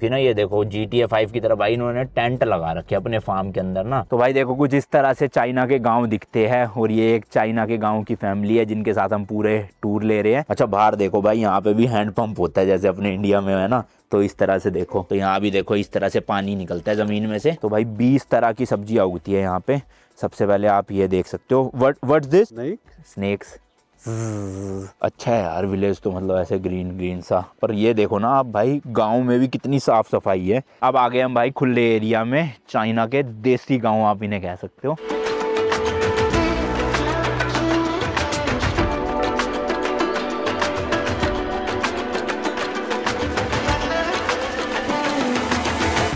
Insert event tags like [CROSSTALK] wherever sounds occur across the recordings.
फिर ना ये देखो जी टी ए फाइव की तरह भाई इन्होंने टेंट लगा रखे अपने फार्म के अंदर ना तो भाई देखो कुछ इस तरह से चाइना के गांव दिखते हैं और ये एक चाइना के गांव की फैमिली है जिनके साथ हम पूरे टूर ले रहे हैं अच्छा बाहर देखो भाई यहाँ पे भी हैंडपम्प होता है जैसे अपने इंडिया में है ना तो इस तरह से देखो तो यहाँ भी देखो इस तरह से पानी निकलता है ज़मीन में से तो भाई बीस तरह की सब्जियाँ उगती है यहाँ पे सबसे पहले आप ये देख सकते हो वट वट दिस स्नेक्स अच्छा है यार विलेज तो मतलब ऐसे ग्रीन ग्रीन सा पर ये देखो ना आप भाई गांव में भी कितनी साफ सफाई है अब आ गए हम भाई खुले एरिया में चाइना के देसी गांव आप इन्हें कह सकते हो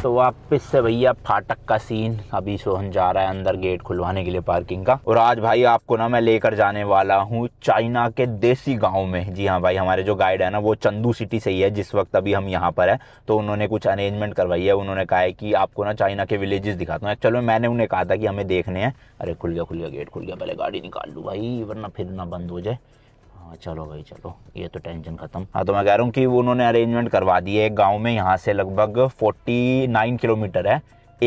तो वापस से भैया फाटक का सीन अभी सोहन जा रहा है अंदर गेट खुलवाने के लिए पार्किंग का और आज भाई आपको ना मैं लेकर जाने वाला हूँ चाइना के देसी गांव में जी हाँ भाई हमारे जो गाइड है ना वो चंदू सिटी से ही है जिस वक्त अभी हम यहाँ पर है तो उन्होंने कुछ अरेंजमेंट करवाई है उन्होंने कहा है कि आपको ना चाइना के विलेजेस दिखाता हूँ एक्चुअल मैंने उन्हें कहा था कि हमें देखने हैं अरे खुल गया खुल गया गेट खुल गया पहले गाड़ी निकाल लूँ भाई वरना फिर ना बंद हो जाए हाँ चलो भाई चलो ये तो टेंशन खत्म हाँ तो मैं कह रहा हूँ कि उन्होंने अरेंजमेंट करवा दिए है गाँव में यहाँ से लगभग फोर्टी नाइन किलोमीटर है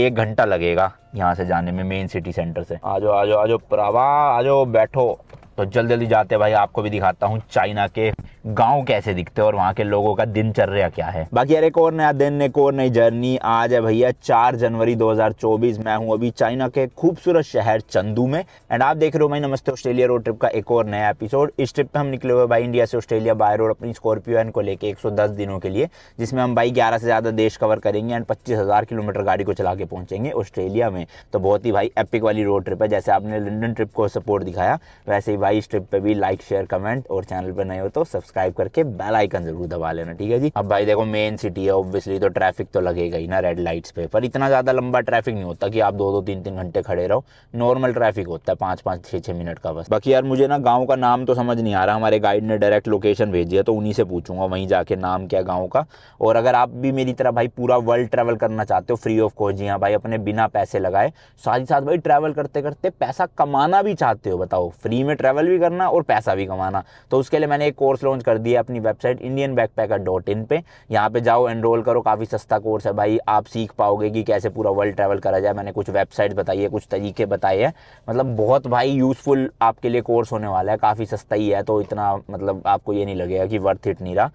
एक घंटा लगेगा यहाँ से जाने में मेन सिटी सेंटर से आ जाओ आ जाओ आ जाओ प्रावा आ जाओ बैठो तो जल्दी जल्दी जाते भाई आपको भी दिखाता हूँ चाइना के गांव कैसे दिखते हैं और वहाँ के लोगों का दिनचर्या क्या है बाकी यार एक और नया दिन एक और नई जर्नी आज है भैया चार जनवरी 2024 मैं हूँ अभी चाइना के खूबसूरत शहर चंदू में एंड आप देख रहे हो भाई नमस्ते ऑस्ट्रेलिया रोड ट्रिप का एक और नया एपिसोड इस ट्रिप पे हम निकले हुए भाई इंडिया से ऑस्ट्रेलिया बाय रोड अपनी स्कॉर्पियो एन को लेकर एक दिनों के लिए जिसमें हम भाई ग्यारह से ज़्यादा देश कवर करेंगे एंड पच्चीस किलोमीटर गाड़ी को चला के पहुंचेंगे ऑस्ट्रेलिया में तो बहुत ही भाई एपिक वाली रोड ट्रिप है जैसे आपने लंडन ट्रिप को सपोर्ट दिखाया वैसे ही बाई ट्रिप पे भी लाइक शेयर कमेंट और चैनल पे नए हो तो सब्सक्राइब करके बेल आइकन जरूर दबा लेना ठीक है जी अब भाई देखो मेन सिटी है ऑब्वियसली तो ट्रैफिक तो लगेगा ही ना रेड लाइट्स पे पर इतना ज़्यादा लंबा ट्रैफिक नहीं होता कि आप दो दो तीन तीन घंटे खड़े रहो नॉर्मल ट्रैफिक होता है पांच पांच छह छह मिनट का बस बाकी यार मुझे ना गाँव का नाम तो समझ नहीं आ रहा हमारे गाइड ने डायरेक्ट लोकेशन भेज दिया तो उन्हीं से पूछूंगा वहीं जाके नाम क्या गाँव का और अगर आप भी मेरी तरह भाई पूरा वर्ल्ड ट्रेवल करना चाहते हो फ्री ऑफ कॉस्ट जी हाँ भाई अपने बिना पैसे लगाए साथ ही साथ भाई ट्रैवल करते करते पैसा कमाना भी चाहते हो बताओ फ्री में ट्रेवल ट्रैवल भी करना और पैसा भी कमाना तो उसके लिए मैंने एक कोर्स लॉन्च कर दिया अपनी website Indian backpacker dot in पर यहाँ पर जाओ एनरोल करो काफ़ी सस्ता कोर्स है भाई आप सीख पाओगे कि कैसे पूरा वर्ल्ड ट्रैवल करा जाए मैंने कुछ वेबसाइट बताई है कुछ तरीके बताए हैं मतलब बहुत भाई यूज़फुल आपके लिए कोर्स होने वाला है काफ़ी सस्ता ही है तो इतना मतलब आपको ये नहीं लगेगा कि वर्थ इट नहीं रहा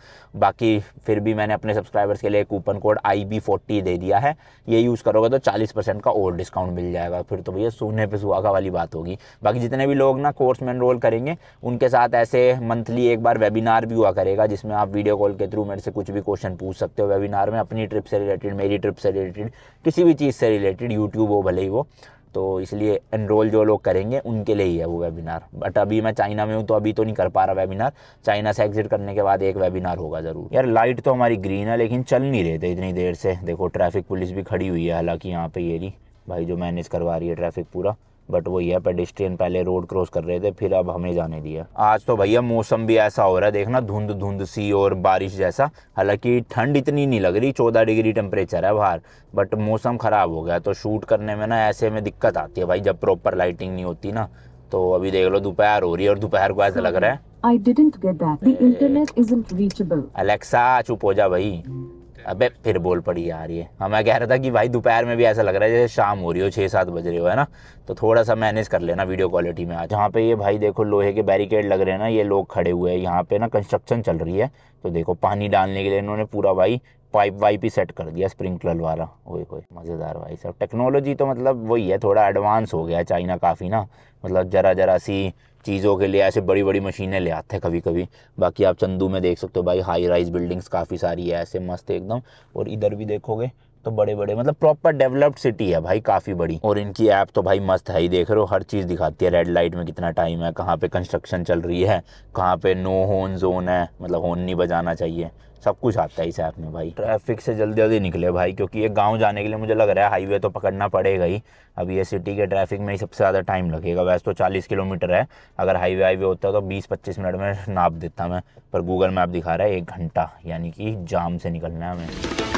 बाकी फिर भी मैंने अपने सब्सक्राइबर्स के लिए coupon code I B forty दे दिया है ये यूज़ करोगे तो चालीस परसेंट का और डिस्काउंट मिल जाएगा फिर तो भैया सोने पे सुहागा वाली बात होगी बाकी जितने भी लोग ना कोर्स में रोल करेंगे उनके साथ ऐसे मंथली एक बार वेबिनार भी हुआ करेगा जिसमें आप वीडियो कॉल के थ्रू मेरे से कुछ भी क्वेश्चन पूछ सकते हो वेबिनार में अपनी ट्रिप से रिलेटेड मेरी ट्रिप से रिलेटेड किसी भी चीज़ से रिलेटेड यूट्यूब हो भले ही वो तो इसलिए एनरोल जो लोग करेंगे उनके लिए ही है वो वेबिनार बट अभी मैं चाइना में हूँ तो अभी तो नहीं कर पा रहा वेबिनार चाइना से एग्जिट करने के बाद एक वेबिनार होगा ज़रूर यार लाइट तो हमारी ग्रीन है लेकिन चल नहीं रहे थे इतनी देर से देखो ट्रैफिक पुलिस भी खड़ी हुई है हालांकि यहाँ पे ये भाई जो मैनेज करवा रही है ट्रैफिक पूरा बट वो यह पेडिस्ट्रियन पहले रोड क्रॉस कर रहे थे फिर अब हमें जाने दिया आज तो भैया मौसम भी ऐसा हो रहा है देखना धुंध धुंध सी और बारिश जैसा हालांकि ठंड इतनी नहीं लग रही चौदह डिग्री टेम्परेचर है बाहर बट मौसम ख़राब हो गया तो शूट करने में ना ऐसे में दिक्कत आती है भाई जब प्रॉपर लाइटिंग नहीं होती ना तो अभी देख लो दोपहर हो रही है और दोपहर को ऐसा लग रहा है I didn't get that the internet isn't reachable Alexa चुप हो जा भाई अबे फिर बोल पड़ी यार ये हाँ मैं कह रहा था कि भाई दोपहर में भी ऐसा लग रहा है जैसे शाम हो रही हो छः सात बज रहे हो है ना तो थोड़ा सा मैनेज कर लेना वीडियो क्वालिटी में आज यहाँ पे ये भाई देखो लोहे के बैरिकेड लग रहे हैं ना ये लोग खड़े हुए हैं यहाँ पे ना कंस्ट्रक्शन चल रही है तो देखो पानी डालने के लिए इन्होंने पूरा भाई पाइप वाइप ही सेट कर दिया स्प्रिंकलर वाला ओए ओए मज़ेदार भाई सब टेक्नोलॉजी तो मतलब वही है थोड़ा एडवांस हो गया चाइना काफ़ी ना मतलब ज़रा ज़रा सी चीज़ों के लिए ऐसे बड़ी बड़ी मशीनें ले आते हैं कभी कभी बाकी आप चंदू में देख सकते हो भाई हाई राइज बिल्डिंग्स काफ़ी सारी है ऐसे मस्त एकदम और इधर भी देखोगे तो बड़े बड़े मतलब प्रॉपर डेवलप्ड सिटी है भाई काफ़ी बड़ी और इनकी ऐप तो भाई मस्त है ही देख रहे हो हर चीज़ दिखाती है रेड लाइट में कितना टाइम है कहाँ पे कंस्ट्रक्शन चल रही है कहाँ पे नो होन जोन है मतलब होन नहीं बजाना चाहिए सब कुछ आता है इस ऐप में भाई ट्रैफिक से जल्दी जल्दी निकले भाई क्योंकि ये गांव जाने के लिए मुझे लग रहा है हाईवे तो पकड़ना पड़ेगा ही अब ये सिटी के ट्रैफिक में ही सबसे ज़्यादा टाइम लगेगा वैसे तो 40 किलोमीटर है अगर हाईवे हाईवे होता तो 20-25 मिनट में नाप देता मैं पर गूगल मैप दिखा रहा है एक घंटा यानी कि जाम से निकलना है हमें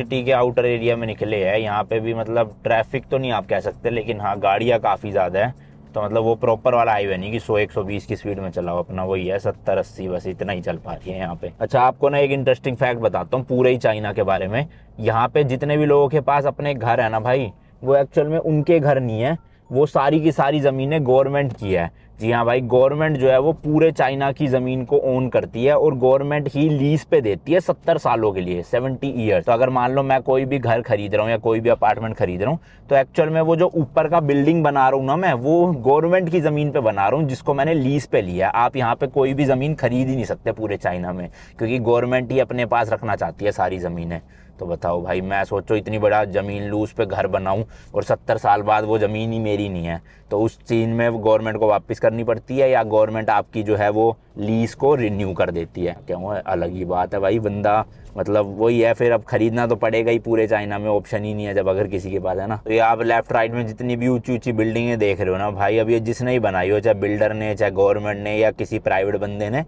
सिटी के आउटर एरिया में निकले हैं यहाँ पे भी मतलब ट्रैफिक तो नहीं आप कह सकते लेकिन हाँ गाड़ियाँ काफ़ी ज़्यादा है तो मतलब वो प्रॉपर वाला हाईवे नहीं कि 100 120 की स्पीड में चलाओ अपना वही है सत्तर अस्सी बस इतना ही चल पाती है यहाँ पे अच्छा आपको ना एक इंटरेस्टिंग फैक्ट बताता हूँ पूरे ही चाइना के बारे में यहाँ पे जितने भी लोगों के पास अपने घर है ना भाई वो एक्चुअल में उनके घर नहीं है वो सारी की सारी ज़मीनें गवर्नमेंट की है जी हाँ भाई गवर्नमेंट जो है वो पूरे चाइना की ज़मीन को ओन करती है और गवर्नमेंट ही लीज पे देती है सत्तर सालों के लिए सेवेंटी ईयर तो अगर मान लो मैं कोई भी घर खरीद रहा हूँ या कोई भी अपार्टमेंट खरीद रहा हूँ तो एक्चुअल में वो जो ऊपर का बिल्डिंग बना रहा हूँ ना मैं वो गवर्नमेंट की ज़मीन पर बना रहा हूँ जिसको मैंने लीज पर लिया है आप यहाँ पर कोई भी ज़मीन खरीद ही नहीं सकते पूरे चाइना में क्योंकि गवर्नमेंट ही अपने पास रखना चाहती है सारी ज़मीनें तो बताओ भाई मैं सोचो इतनी बड़ा ज़मीन उस पर घर बनाऊँ और सत्तर साल बाद वो ज़मीन ही मेरी नहीं है तो उस चीज़ में गवर्नमेंट को वापस करनी पड़ती है या गवर्नमेंट आपकी जो है वो लीज को रिन्यू कर देती है क्यों अलग ही बात है भाई बंदा मतलब वही है फिर अब ख़रीदना तो पड़ेगा ही पूरे चाइना में ऑप्शन ही नहीं है जब अगर किसी के पास है ना तो ये आप लेफ्ट राइट में जितनी भी ऊंची ऊंची बिल्डिंगें देख रहे हो ना भाई अब ये जिसने ही बनाई हो चाहे बिल्डर ने चाहे गवर्नमेंट ने या किसी प्राइवेट बंदे ने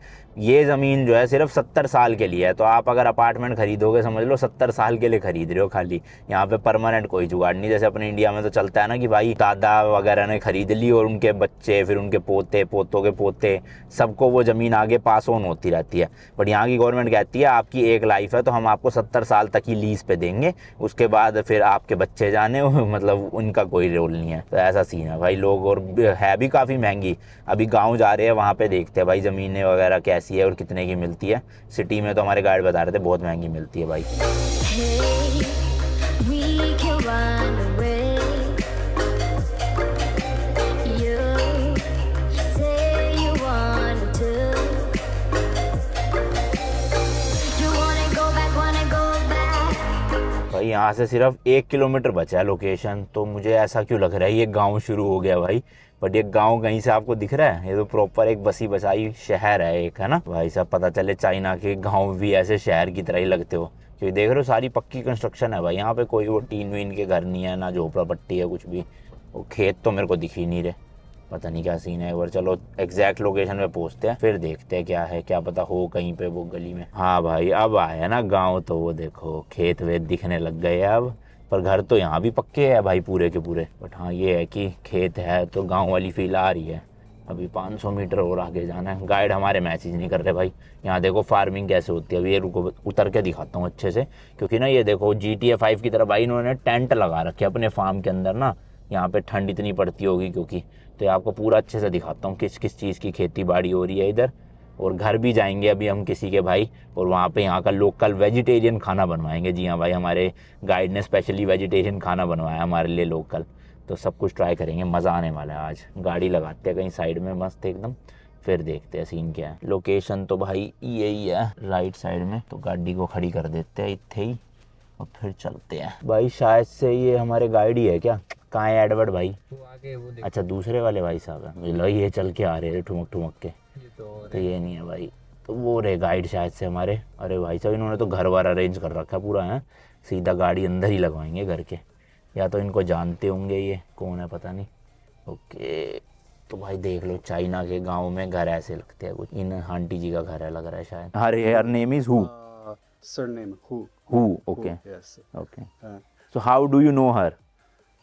ये ज़मीन जो है सिर्फ सत्तर साल के लिए है तो आप अगर अपार्टमेंट खरीदोगे समझ लो सत्तर साल के लिए खरीद रहे हो खाली यहाँ पे परमानेंट कोई जुगाड़ नहीं जैसे अपने इंडिया में तो चलता है ना कि भाई दादा वगैरह ने ख़रीद ली और उनके बच्चे फिर उनके पोते पोतों के पोते सबको वो ज़मीन आगे पास ऑन होती रहती है बट यहाँ की गवर्नमेंट कहती है आपकी एक लाइफ है तो हम आपको सत्तर साल तक ही लीज़ पे देंगे उसके बाद फिर आपके बच्चे जाने [LAUGHS] मतलब उनका कोई रोल नहीं है तो ऐसा सीन है भाई लोग और है भी काफ़ी महंगी अभी गाँव जा रहे हैं वहाँ पर देखते हैं भाई ज़मीनें वगैरह कैसी है और कितने की मिलती है सिटी में तो हमारे गाइड बता रहे थे बहुत महंगी मिलती है भाई भाई यहाँ से सिर्फ एक किलोमीटर बचा है लोकेशन तो मुझे ऐसा क्यों लग रहा है ये गांव शुरू हो गया भाई बट ये गांव कहीं से आपको दिख रहा है ये तो प्रॉपर एक बसी बसाई शहर है एक है ना भाई साहब पता चले चाइना के गांव भी ऐसे शहर की तरह ही लगते हो क्योंकि देख रहे हो सारी पक्की कंस्ट्रक्शन है भाई यहाँ पे कोई वो टीन वीन के घर नहीं है ना झोपड़ा पट्टी है कुछ भी वो खेत तो मेरे को दिख ही नहीं रहे पता नहीं क्या सीन है एक बार चलो एग्जैक्ट लोकेशन पे पहुंचते हैं फिर देखते हैं क्या है क्या पता हो कहीं पे वो गली में हाँ भाई अब आया ना गाँव तो वो देखो खेत वेत दिखने लग गए अब पर घर तो यहाँ भी पक्के है भाई पूरे के पूरे बट हाँ ये है कि खेत है तो गाँव वाली फील आ रही है अभी 500 मीटर और आगे जाना है गाइड हमारे मैसेज नहीं कर रहे भाई यहाँ देखो फार्मिंग कैसे होती है अभी ये रुको उतर के दिखाता हूँ अच्छे से क्योंकि ना ये देखो जी टी ए फाइव की तरफ भाई इन्होंने टेंट लगा रखे अपने फार्म के अंदर ना यहाँ पे ठंड इतनी पड़ती होगी क्योंकि तो आपको पूरा अच्छे से दिखाता हूँ किस किस चीज़ की खेती बाड़ी हो रही है इधर और घर भी जाएंगे अभी हम किसी के भाई और वहाँ पे यहाँ का लोकल वेजिटेरियन खाना बनवाएंगे जी हाँ भाई हमारे गाइड ने स्पेशली वेजिटेरियन खाना बनवाया हमारे लिए लोकल तो सब कुछ ट्राई करेंगे मज़ा आने वाला है आज गाड़ी लगाते हैं कहीं साइड में मस्त एकदम फिर देखते हैं सीन क्या है लोकेशन तो भाई ये ही है राइट साइड में तो गाड़ी को खड़ी कर देते हैं इतने ही और फिर चलते हैं भाई शायद से ये हमारे गाइड ही है क्या कहाँ है एडवर्ड भाई वो आगे वो अच्छा दूसरे वाले भाई साहब है मुझे लगी ये चल के आ रहे हैं ठुमक ठुमक के ये तो, तो ये नहीं है भाई तो वो रहे गाइड शायद से हमारे अरे भाई साहब इन्होंने तो घर वार अरेंज कर रखा है पूरा है सीधा गाड़ी अंदर ही लगवाएंगे घर के या तो इनको जानते होंगे ये कौन है पता नहीं ओके तो भाई देख लो चाइना के गांव में घर ऐसे लगते हैं कुछ इन आंटी जी का घर है लग रहा है शायद अरे यार name is who name who who okay okay so how do you know her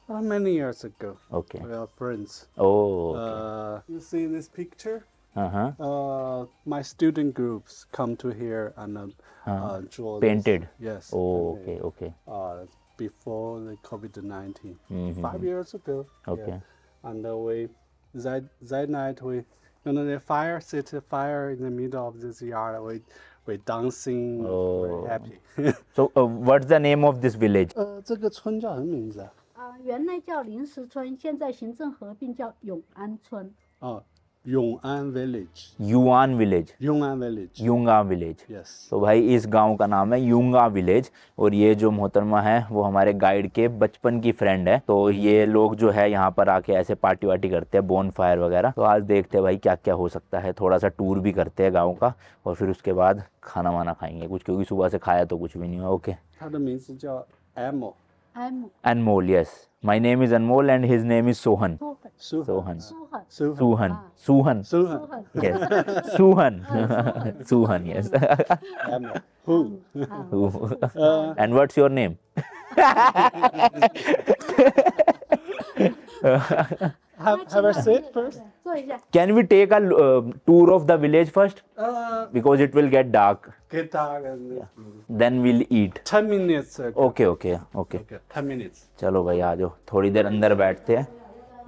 Uh, many years ago. Okay. We are friends. Oh. Uh, okay. you see this picture? Uh-huh. Uh, my student groups come to here and uh, uh-huh. uh, draw. Painted. This. Yes. Oh, okay, okay. Uh, before the COVID 19 mm-hmm. five years ago. Okay. Yeah. And uh, we that that night we you know the fire set a fire in the middle of this yard. We we dancing. Oh. We're happy. [LAUGHS] so uh, what's the name of this village? 呃，这个村叫什么名字啊？Uh, 原来叫临时村，现在行政合并叫永安村。哦，永安 village。永安 village。永安 village。永安 village。Yes。तो भाई इस गांव का नाम है युंगा village और ये जो मोहतरमा है वो हमारे गाइड के बचपन की फ्रेंड है तो ये लोग जो है यहाँ पर आके ऐसे पार्टी वार्टी करते हैं बोन फायर वगैरह तो आज देखते हैं भाई क्या क्या हो सकता है थोड़ा सा टूर भी करते हैं गाँव का और फिर उसके बाद खाना वाना खाएंगे कुछ क्योंकि सुबह से खाया तो कुछ भी नहीं है okay Anmol. Anmol, yes. My name is Anmol and his name is Sohan. Sohan. Sohan. Sohan. Sohan. Sohan. Yes. Ah. Sohan. Sohan, yes. Who? Who? And what's your name? [LAUGHS] have, have a sit first. Can we take a uh, tour of the village first? Uh. because it will get dark. Then will eat छह okay okay okay okay minutes चलो भाई आ थोड़ी देर अंदर बैठते हैं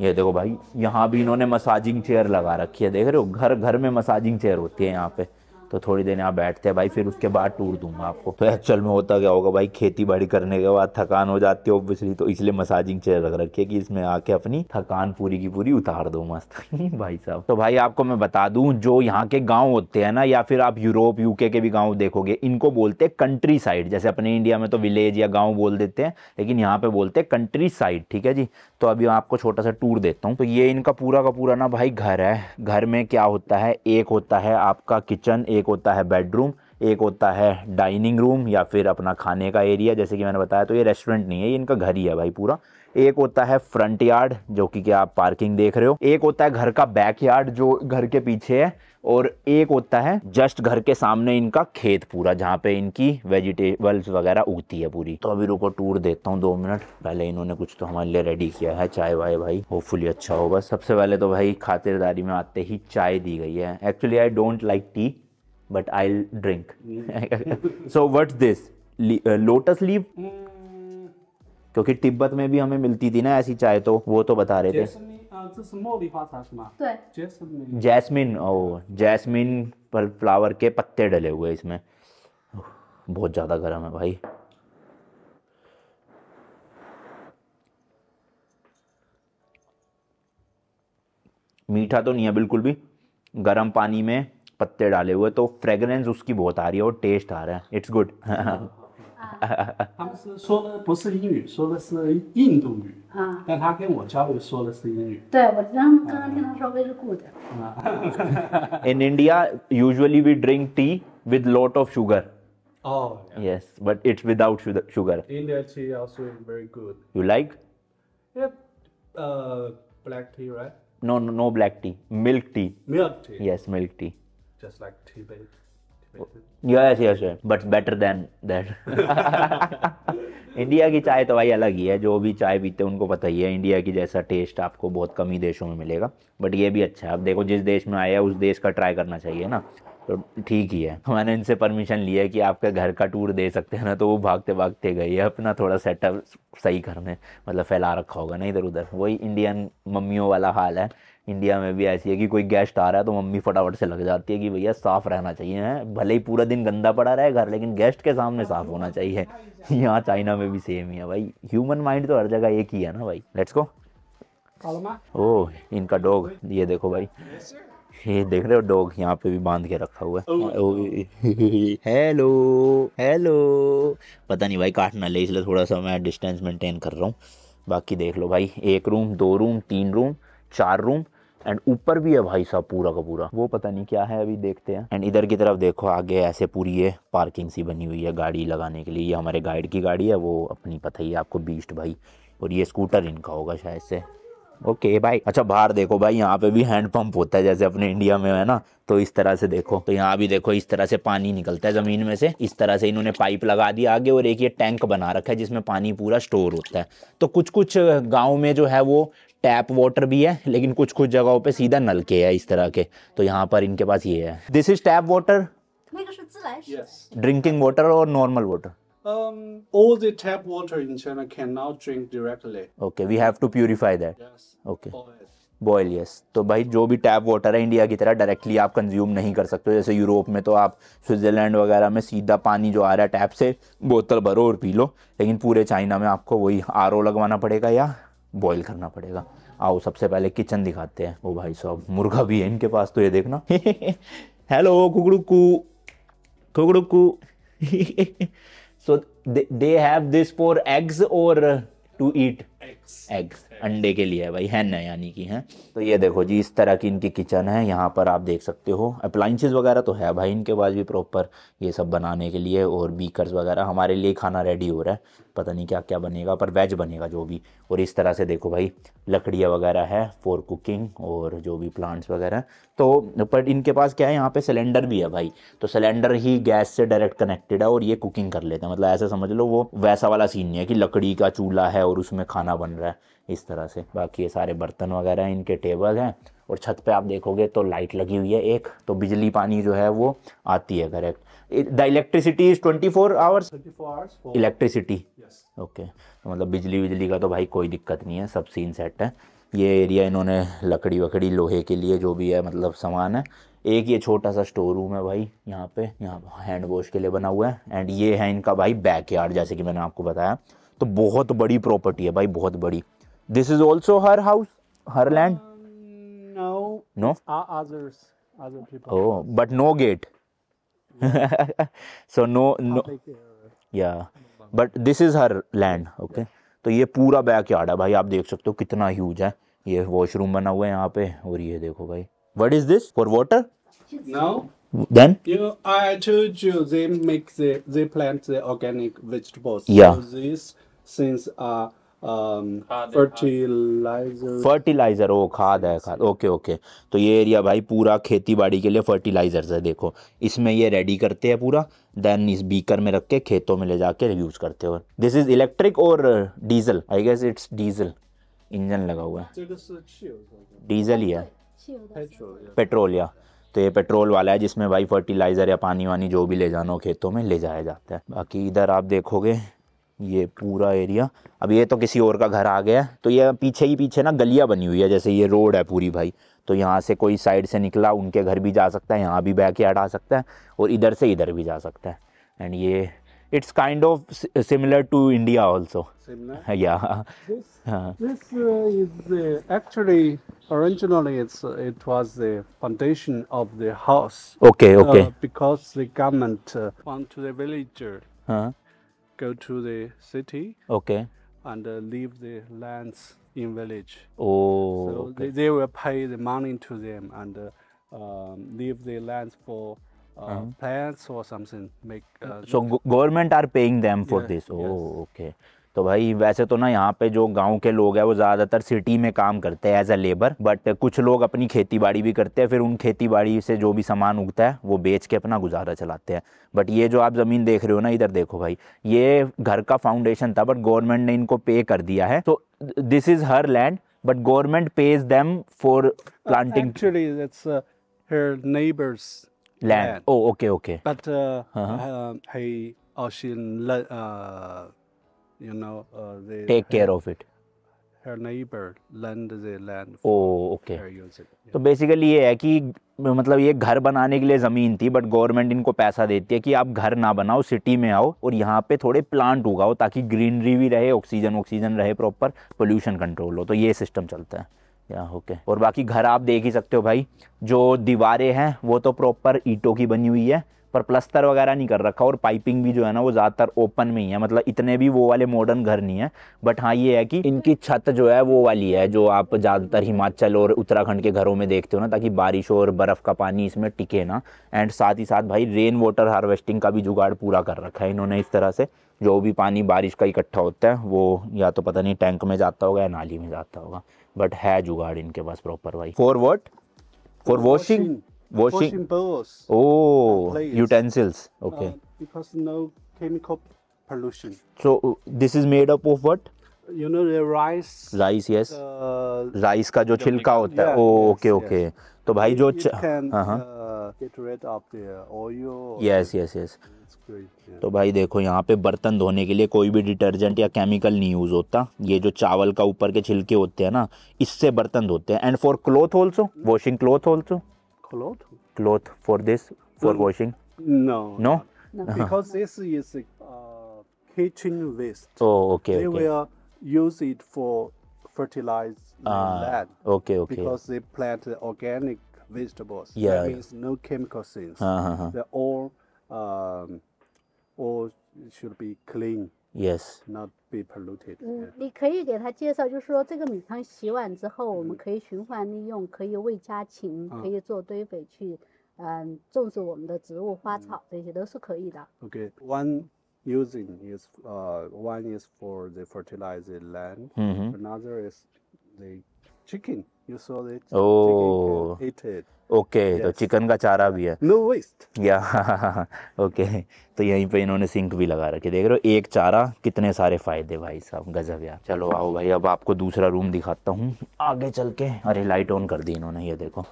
ये देखो भाई यहाँ भी इन्होंने मसाजिंग चेयर लगा रखी है देख रहे हो घर घर में मसाजिंग चेयर होती है यहाँ पे तो थोड़ी देर यहाँ बैठते हैं भाई फिर उसके बाद टूर दूंगा आपको तो एक्चुअल में होता क्या होगा भाई खेती बाड़ी करने के बाद थकान हो जाती है ऑब्वियसली तो इसलिए मसाजिंग चेयर रख रखी है कि इसमें आके अपनी थकान पूरी की पूरी उतार दो मस्त [LAUGHS] भाई साहब तो भाई आपको मैं बता दूं जो यहाँ के गाँव होते हैं ना या फिर आप यूरोप यूके के भी गाँव देखोगे इनको बोलते हैं कंट्री साइड जैसे अपने इंडिया में तो विलेज या गाँव बोल देते हैं लेकिन यहाँ पे बोलते हैं कंट्री साइड ठीक है जी तो अभी आपको छोटा सा टूर देता हूँ तो ये इनका पूरा का पूरा ना भाई घर है घर में क्या होता है एक होता है आपका किचन एक एक होता है बेडरूम एक होता है डाइनिंग रूम या फिर अपना खाने का एरिया जैसे कि मैंने बताया तो ये रेस्टोरेंट नहीं है ये इनका घर ही है भाई पूरा एक होता है फ्रंट यार्ड जो कि क्या आप पार्किंग देख रहे हो एक होता है घर का बैक यार्ड जो घर के पीछे है और एक होता है जस्ट घर के सामने इनका खेत पूरा जहाँ पे इनकी वेजिटेबल्स वगैरह उगती है पूरी तो अभी रुको टूर देता हूँ दो मिनट पहले इन्होंने कुछ तो हमारे लिए रेडी किया है चाय वाय भाई होपफुली अच्छा होगा सबसे पहले तो भाई खातिरदारी में आते ही चाय दी गई है actually I don't like tea but I'll drink. Hmm. [LAUGHS] so what's this? Lotus leaf uh, hmm. क्योंकि तिब्बत में भी हमें मिलती थी ना ऐसी चाय तो वो तो बता रहे थे जैस्मिन हाँ, तो तो ओ जैस्मिन पर फ्लावर के पत्ते डले हुए इसमें बहुत ज़्यादा गर्म है भाई मीठा तो नहीं है बिल्कुल भी गर्म पानी में पत्ते डाले हुए तो फ्रेगरेंस उसकी बहुत आ रही है और टेस्ट आ रहा है it's good in India usually we drink tea with lot of sugar Oh. Yeah. Yes, but it's without sugar. India tea also is very good. You like? Yep. Uh, black tea, right? No, no, no black tea. Milk tea. Milk tea. Yes, milk tea. just like two bit. Yes yes but better than that. India [LAUGHS] की चाय तो भाई अलग ही है जो भी चाय पीते हैं उनको पता ही है इंडिया की जैसा टेस्ट आपको बहुत कम ही देशों में मिलेगा बट ये भी अच्छा है अब देखो जिस देश में आया है उस देश का ट्राई करना चाहिए ना तो ठीक ही है मैंने इनसे परमिशन लिया है कि आपके घर का टूर दे सकते हैं ना तो वो भागते भागते गए अपना थोड़ा सेटअप सही करने मतलब फैला रखा होगा ना इधर उधर वही इंडियन मम्मियों वाला हाल है इंडिया में भी ऐसी है कि कोई गेस्ट आ रहा है तो मम्मी फटाफट से लग जाती है कि भैया साफ़ रहना चाहिए है भले ही पूरा दिन गंदा पड़ा रहे घर लेकिन गेस्ट के सामने साफ़ होना चाहिए यहाँ चाइना में भी सेम ही है भाई ह्यूमन माइंड तो हर जगह एक ही है ना भाई लेट्स को ओह इनका डॉग ये देखो भाई ये देख रहे हो डॉग यहाँ पे भी बांध के रखा हुआ है हेलो oh. हेलो पता नहीं भाई काट ना ले इसलिए थोड़ा सा मैं डिस्टेंस मेंटेन कर रहा हूँ बाकी देख लो भाई एक रूम दो रूम तीन रूम चार रूम एंड ऊपर भी है भाई साहब पूरा का पूरा वो पता नहीं क्या है अभी देखते हैं एंड इधर की तरफ देखो आगे ऐसे पूरी ये पार्किंग सी बनी हुई है गाड़ी लगाने के लिए ये हमारे गाइड की गाड़ी है वो अपनी पता ही है आपको बीस्ट भाई और ये स्कूटर इनका होगा शायद से ओके okay, भाई अच्छा बाहर देखो भाई यहाँ पे भी हैंड पंप होता है जैसे अपने इंडिया में है ना तो इस तरह से देखो तो यहाँ भी देखो इस तरह से पानी निकलता है ज़मीन में से इस तरह से इन्होंने पाइप लगा दिया आगे और एक ये टैंक बना रखा है जिसमें पानी पूरा स्टोर होता है तो कुछ कुछ गाँव में जो है वो टैप वाटर भी है लेकिन कुछ कुछ जगहों पे सीधा नलके है इस तरह के तो यहाँ पर इनके पास ये है this is tap water drinking water और normal water Um, all the tap water in China cannot drink directly. Okay, we have to purify that. Yes. Okay. Boil yes yes. तो भाई जो भी टैप वाटर है India की तरह directly आप consume नहीं कर सकते जैसे यूरोप में तो आप स्विट्ज़रलैंड वगैरह में सीधा पानी जो आ रहा है टैप से बोतल भरो और पी लो लेकिन पूरे चाइना में आपको वही आर लगवाना पड़ेगा या बॉईल करना पड़ेगा आओ सबसे पहले किचन दिखाते हैं ओ भाई साहब मुर्गा भी है इनके पास तो ये देखना हेलो कुकड़ुकू कुकड़ुकू so they have this for eggs और टू ईट एग्स अंडे के लिए है भाई है यानी कि हैं तो ये देखो जी इस तरह की इनकी किचन है यहाँ पर आप देख सकते हो अप्लाइंसिस वगैरह तो है भाई इनके पास भी प्रॉपर ये सब बनाने के लिए और बीकर्स वगैरह हमारे लिए खाना रेडी हो रहा है पता नहीं क्या क्या बनेगा पर वेज बनेगा जो भी और इस तरह से देखो भाई लकड़ियाँ वगैरह है फॉर कुकिंग और जो भी प्लांट्स वगैरह तो पर इनके पास क्या है यहाँ पे सिलेंडर भी है भाई तो सिलेंडर ही गैस से डायरेक्ट कनेक्टेड है और ये कुकिंग कर लेते हैं मतलब ऐसा समझ लो वो वैसा वाला सीन नहीं है कि लकड़ी का चूल्हा है और उसमें खाना खाना बन रहा है इस तरह से बाकी ये सारे बर्तन वगैरह इनके टेबल हैं और छत पे आप देखोगे तो लाइट लगी हुई है एक तो बिजली पानी जो है वो आती है correct the electricity is twenty four hours electricity okay तो मतलब बिजली बिजली का तो भाई कोई दिक्कत नहीं है सब सीन सेट है ये एरिया इन्होंने लकड़ी वकड़ी लोहे के लिए जो भी है मतलब सामान है एक ये छोटा सा स्टोर रूम है भाई यहाँ पे यहाँ हैंड वॉश के लिए बना हुआ है एंड ये है इनका भाई बैक यार्ड जैसे कि मैंने आपको बताया तो बहुत बड़ी प्रॉपर्टी है भाई बहुत बड़ी this is also her house her land no no but no gate so no no yeah but this is her land okay तो ये पूरा बैक यार्ड है भाई आप देख सकते हो कितना ह्यूज है ये वॉशरूम बना हुआ है यहाँ पे और ये देखो भाई what is this for water now then know, i told you they make the they plant the organic vegetables yeah so since uh, um, fertilizer fertilizer वो खाद है खाद ओके ओके तो ये एरिया भाई पूरा खेती बाड़ी के लिए फर्टिलाइजर है देखो इसमें ये रेडी करते हैं पूरा देन इस बीकर में रख के खेतों में ले जाके यूज़ करते हो दिस इज़ इलेक्ट्रिक और diesel I guess it's diesel engine लगा हुआ है डीजल ही है पेट्रोल या तो ये पेट्रोल वाला है जिसमें भाई फर्टिलाइज़र या पानी वानी जो भी ले जाना हो खेतों में ले जाया जाता है बाकी इधर आप देखोगे ये पूरा एरिया अब ये तो किसी और का घर आ गया तो ये पीछे ही पीछे ना गलियाँ बनी हुई है जैसे ये रोड है पूरी भाई तो यहाँ से कोई साइड से निकला उनके घर भी जा सकता है यहाँ भी बैक यार्ड आ सकता है और इधर से इधर भी जा सकता है एंड ये it's kind of similar to India also originally it's it was the go to the city okay. and uh, leave the lands in village. Oh, so okay. they, they will pay the money to them and uh, um, leave the lands for uh, uh-huh. plants or something. Make uh, so go- government are paying them for this. Oh, yes. okay. तो भाई वैसे तो ना यहाँ पे जो गांव के लोग हैं वो ज़्यादातर सिटी में काम करते हैं एज अ लेबर बट कुछ लोग अपनी खेती बाड़ी भी करते हैं फिर उन खेती बाड़ी से जो भी सामान उगता है वो बेच के अपना गुजारा चलाते हैं बट ये जो आप ज़मीन देख रहे हो ना इधर देखो भाई ये घर का फाउंडेशन था बट गवर्नमेंट ने इनको पे कर दिया है तो this is her land but government pays them for planting her okay uh, uh, land. land. you know, uh, they take care of it. Her neighbor lend the land. Oh, okay. तो basically ये है कि मतलब ये घर बनाने के लिए ज़मीन थी बट गवर्नमेंट इनको पैसा देती है कि आप घर ना बनाओ सिटी में आओ और यहाँ पे थोड़े प्लांट उगाओ ताकि ग्रीनरी भी रहे ऑक्सीजन ऑक्सीजन रहे प्रॉपर पोल्यूशन कंट्रोल हो तो ये सिस्टम चलता है या ओके और बाकी घर आप देख ही सकते हो भाई जो दीवारें हैं वो तो प्रॉपर ईटों की बनी हुई है पर प्लस्तर वगैरह नहीं कर रखा और पाइपिंग भी जो है ना वो ज़्यादातर ओपन में ही है मतलब इतने भी वो वाले मॉडर्न घर नहीं है बट हाँ ये है कि इनकी छत जो है वो वाली है जो आप ज़्यादातर हिमाचल और उत्तराखंड के घरों में देखते हो ना ताकि बारिश और बर्फ़ का पानी इसमें टिके ना एंड साथ ही साथ भाई रेन वाटर हार्वेस्टिंग का भी जुगाड़ पूरा कर रखा है इन्होंने इस तरह से जो भी पानी बारिश का इकट्ठा होता है वो या तो पता नहीं टैंक में जाता होगा या नाली में जाता होगा बट है जुगाड़ इनके पास प्रॉपर भाई for what for washing washing, washing bowls. Oh, utensils. Okay. Uh, because no chemical pollution. So uh, this is made up of what? You know the rice. Rice yes. The, rice का जो छिलका होता है. Oh, yes, okay, okay. Yes. तो भाई जो yes yes yes तो भाई देखो यहाँ पे बर्तन धोने के लिए कोई भी डिटर्जेंट या केमिकल नहीं यूज़ होता ये जो चावल का ऊपर के छिलके होते हैं ना इससे बर्तन धोते हैं and for cloth also washing cloth also cloth? Cloth for this, for no. washing? No. No? no. Uh-huh. Because this is uh, kitchen waste. Oh, okay. They okay. will use it for fertilize uh, ah, land. Okay, okay. Because they plant organic vegetables. Yeah. That means no chemical things. Uh -huh. Uh-huh. They're all, um, all should be clean. Yes, not be polluted. 嗯，你可以给他介绍，就是说这个米汤洗碗之后，我们可以循环利用，可以喂家禽，可以做堆肥去，嗯，种植我们的植物花草，这些都是可以的。Okay, one using is, uh, one is for the fertilized land. Another is the chicken. You saw the chicken eat it. Okay तो chicken का चारा भी है no waste या okay [LAUGHS] तो यहीं पे इन्होंने सिंक भी लगा रखे देख रहे हो एक चारा कितने सारे फ़ायदे भाई साहब गजब यार चलो आओ भाई अब आपको दूसरा रूम दिखाता हूँ आगे चल के अरे लाइट ऑन कर दी इन्होंने ये देखो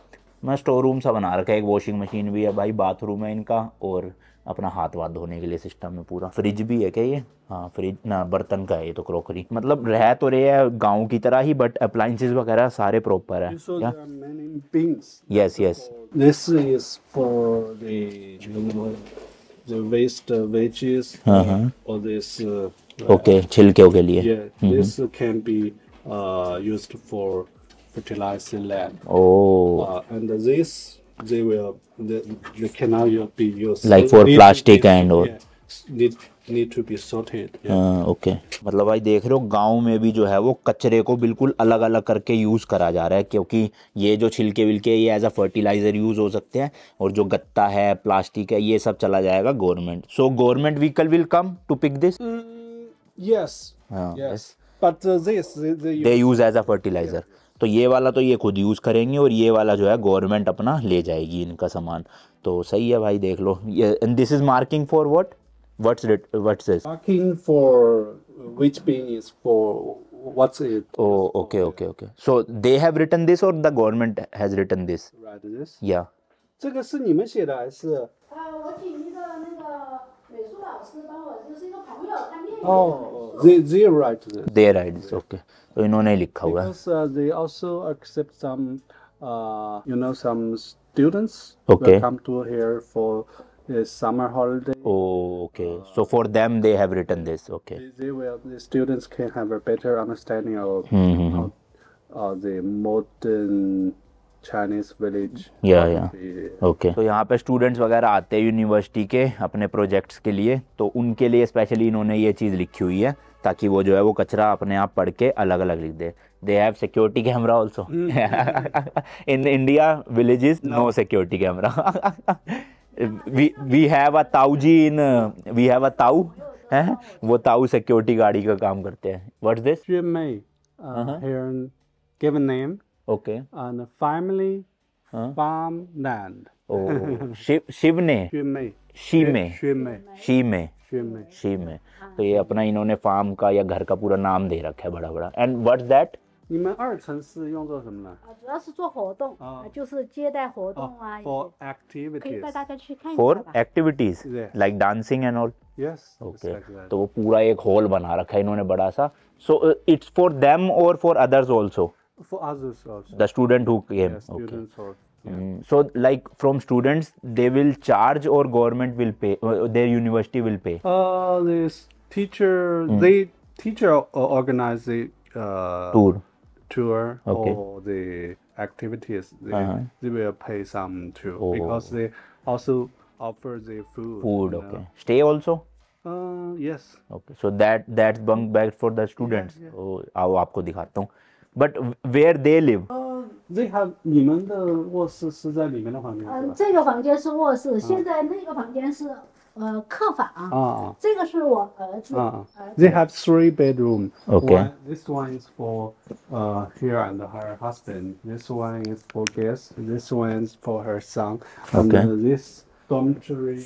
मैं स्टोर रूम सा बना रखा है एक वॉशिंग मशीन भी है भाई बाथरूम है इनका और अपना हाथ वाथ धोने के लिए सिस्टम है पूरा फ्रिज भी है क्या ये हाँ फ्रिज ना बर्तन का है ये तो क्रॉकरी मतलब रह तो रहे है गाँव की तरह ही बट अप्लाइंसेज वगैरह सारे प्रॉपर है yes yes this is for the waste uh, veggies uh-huh. or के लिए yeah mm-hmm. this can be uh, used for fertilizing land oh uh, and this they will they, they cannot be used. Like for need plastic need, and or. Yeah, need, need to be sorted. Yeah. uh, okay. मतलब भाई देख रहे हो गांव में भी जो है वो कचरे को बिल्कुल अलग अलग करके यूज़ करा जा रहा है क्योंकि ये जो छिलके विलके ये एज अ फर्टिलाइज़र यूज़ हो सकते हैं और जो गत्ता है प्लास्टिक है ये सब चला जाएगा government so government vehicle will come to pick this yes yes but this they use as a fertilizer तो ये वाला तो ये खुद यूज़ करेंगे और ये वाला जो है गवर्नमेंट अपना ले जाएगी इनका सामान तो सही है भाई देख लो and this is marking for what what's it what's this marking for which bin is for what's it oh okay okay okay so they have written this or the government has written this right this yeah 这个是你们写的还是？呃，我请。Oh, oh, oh, they, they write this. There Okay. So, तो इन्होंने लिखा हुआ है uh, they also accept some, uh, you know, some students Okay. come to here for uh, summer holiday. Okay. So, for them, they have written this. Okay. They, will, the students can have a better understanding of, hmm, hmm, hmm. the modern या या okay तो यहाँ पे students वगैरह आते हैं university के अपने प्रोजेक्ट्स के लिए तो उनके लिए स्पेशली इन्होंने ये चीज़ लिखी हुई है ताकि वो जो है वो कचरा अपने आप पढ़ के अलग अलग लिख दे दे have security camera also in India village no security camera we have a ताऊ जी इन वी हैव अ ताऊ है वो ताऊ सिक्योरिटी गाड़ी का काम करते हैं what's this given name okay and family farm land ओ शिव ने शिव में शिव में शिव में शिव में तो ये अपना इन्होंने फार्म का या घर का पूरा नाम दे रखा है बड़ा बड़ा and what's that 你们二层是用作什么呢？啊，主要是做活动，啊就是接待活动啊。For 可以带 like dancing and all okay तो वो पूरा एक हॉल बना रखा है इन्होंने बड़ा सा सो इट्स फॉर देम और for others also for others also. The student who came. Yes, students okay. also. yeah. mm, so, like from students, they will charge or government will pay. or their university will pay. Uh, this teacher, mm. they teacher organize the uh, tour, tour okay. or the activities. They, uh -huh. they will pay some too oh. because they also offer the food. Food, okay. Know. Stay also. Uh, yes. Okay, so that that's bunk bag for the students. Yeah, yeah. Oh, आओ आपको दिखाता हूँ. but where they live. Uh, they have have three bedroom. Okay. This one is for uh her and her husband. This one is for guests. This one is for her son. Okay. This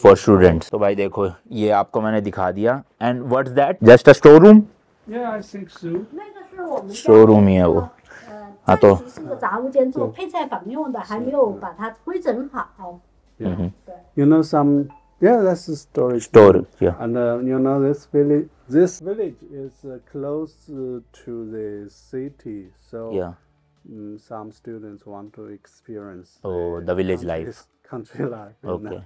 for students. तो भाई देखो ये आपको मैंने दिखा दिया. And what's that? Just a storeroom. Yeah, I think so. You know some yeah, that's a storage. store, yeah. And uh, you know this village this village is uh, close uh, to the city, so mm, some students want to experience Oh, the village country- life. country life. Okay.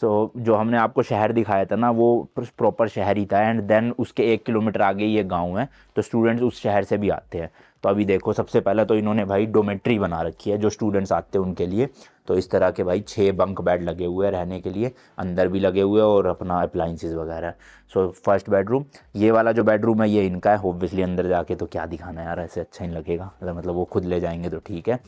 So so, जो हमने आपको शहर दिखाया था ना वो proper शहर ही था एंड देन उसके एक किलोमीटर आगे ये गांव है तो स्टूडेंट्स उस शहर से भी आते हैं तो अभी देखो सबसे पहले तो इन्होंने भाई डोमेट्री बना रखी है जो स्टूडेंट्स आते हैं उनके लिए तो इस तरह के भाई छः बंक बेड लगे हुए हैं रहने के लिए अंदर भी लगे हुए और अपना अप्लाइंसिस वगैरह सो फर्स्ट बेडरूम ये वाला जो बेडरूम है ये इनका है ओब्वियसली अंदर जाके तो क्या दिखाना यार ऐसे अच्छा नहीं लगेगा मतलब वो खुद ले जाएंगे तो ठीक है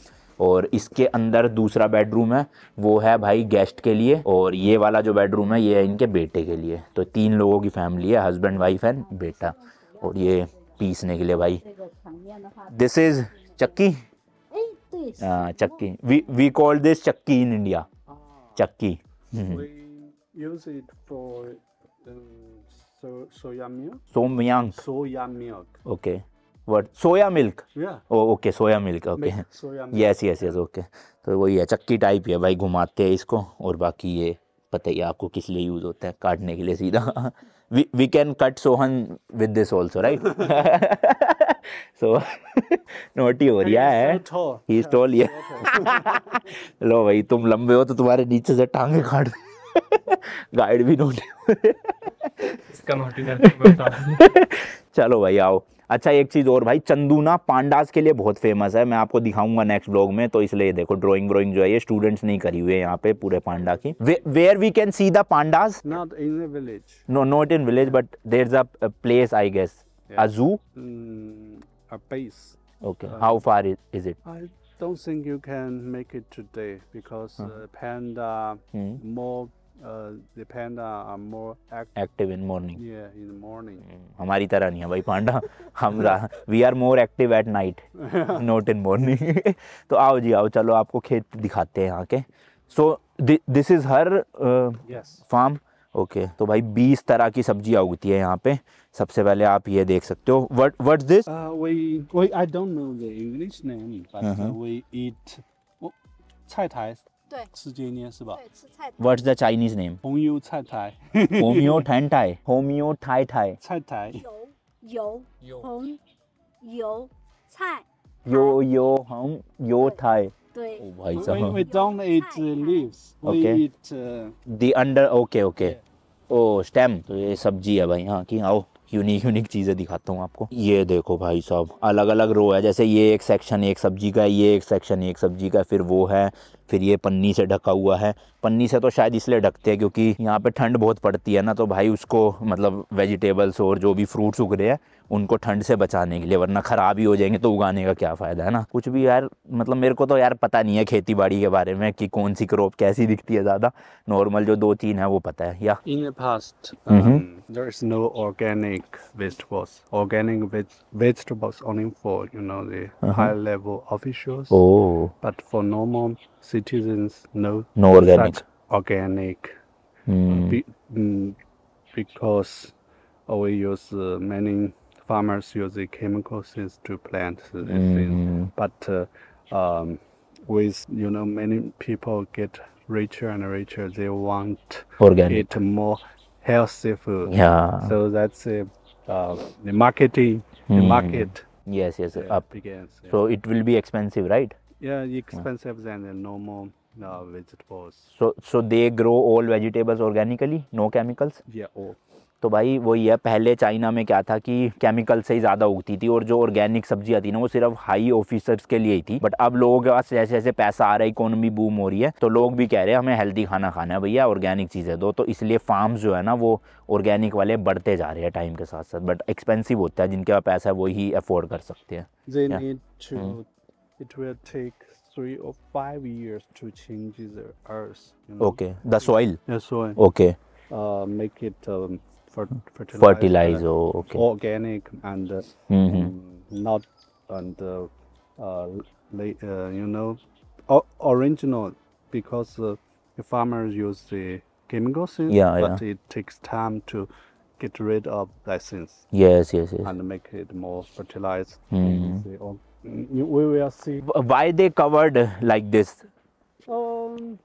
और इसके अंदर दूसरा बेडरूम है वो है भाई गेस्ट के लिए और ये वाला जो बेडरूम है ये है इनके बेटे के लिए तो तीन लोगों की फैमिली है हस्बैंड वाइफ एंड बेटा और ये पीसने के लिए भाई दिस इज़ चक्की चक्की we we call this chakki in India chakki use it okay word soya milk okay soya milk okay yes yes yes okay तो वही है चक्की टाइप है भाई घुमाते हैं इसको और बाकी ये पता ही आपको किस लिए यूज़ होता है काटने के लिए सीधा वी कैन कट सोहन with this also right so नोटी हो रहा है ही स्टॉल ये लो भाई तुम लंबे हो तो तुम्हारे नीचे से टांगे काट गाइड भी नोटी [LAUGHS] चलो भाई आओ अच्छा एक चीज़ और भाई चंदूना पांडास के लिए बहुत फेमस है मैं आपको दिखाऊंगा नेक्स्ट ब्लॉग में तो इसलिए देखो ड्राइंग व्रोइंग जो है ये स्टूडेंट्स नहीं करी हुई है यहाँ पे पूरे पांडा की where we can see the pandas not in village no not in village but there is a place I guess अजू zoo a base. Hmm, okay. Uh, How far don't think you can make it today because hmm. uh, panda hmm. more Uh, the panda are more act active in morning. Yeah, in the morning. Hmm. हमारी तरह नहीं है भाई panda हम we are more active at night not in morning तो आओ जी आओ चलो आपको खेत दिखाते हैं यहाँ के so this is her farm okay तो भाई बीस तरह की सब्जी उगती है यहाँ पे सबसे पहले आप ये देख सकते हो what this I don't know the English name but we eat 对，世界念是吧？对，吃菜。What's the Chinese name？红油菜苔。红油甜苔。红油苔苔。菜苔。油油油红油菜。油油红油苔。对。Oh my god. We don't eat leaves. We eat the under. Okay, okay. Oh stem तो ये सब्जी है भाई हाँ कि आओ यूनिक यूनिक चीज़ें दिखाता हूँ आपको ये देखो भाई साहब अलग अलग रो है जैसे ये एक सेक्शन एक सब्जी का है ये एक सेक्शन एक सब्जी का फिर वो है फिर ये पन्नी से ढका हुआ है पन्नी से तो शायद इसलिए ढकते हैं क्योंकि यहाँ पे ठंड बहुत पड़ती है ना तो भाई उसको मतलब वेजिटेबल्स और जो भी फ्रूट्स उग रहे हैं उनको ठंड से बचाने के लिए वरना ख़राब ही हो जाएंगे तो उगाने का क्या फ़ायदा है ना कुछ भी यार मतलब मेरे को तो यार पता नहीं है खेती के बारे में कि कौन सी क्रॉप कैसी दिखती है ज़्यादा नॉर्मल जो दो तीन है वो पता है या in past there is no organic vegetables organic vegetables only for you know the high level officials oh but for normal citizens know no organic organic mm. Be, mm, because we use uh, many farmers use the chemical things to plant mm. but uh, um, with you know many people get richer and richer they want organic. eat more healthy food yeah so that's uh, the marketing the mm. market yes yes uh, up begins, yeah. so it will be expensive right Yeah, expensive yeah. than no more uh, vegetables. So so they grow all vegetables organically, no chemicals. Yeah, all. तो भाई वही है पहले China में क्या था कि chemical से ही ज़्यादा उगती थी और जो ऑर्गेनिक सब्जियां थी ना वो सिर्फ हाई ऑफिसर्स के लिए ही थी बट अब लोगों के पास जैसे जैसे पैसा आ रहा है इकोनॉमी बूम हो रही है तो लोग भी कह रहे हैं हमें हेल्दी खाना खाना है भैया ऑर्गेनिक चीज़ें दो तो इसलिए फार्म जो है ना वो ऑर्गेनिक वाले बढ़ते जा रहे हैं टाइम के साथ साथ बट एक्सपेंसिव होता है जिनके पास पैसा है वही अफोर्ड कर सकते हैं it will take three or five years to change the earth. You know? Okay, the soil. The soil. Okay. Uh, make it um, fer- fertilizer. Fertilize, okay. Organic and uh, mm-hmm. Um, not and uh, uh, uh you know original because uh, the farmers use the chemicals. Eh? yeah, but yeah. it takes time to get rid of that things. Yes, yes, yes. And make it more fertilized. Mm-hmm we will see. Why they covered like this? Um,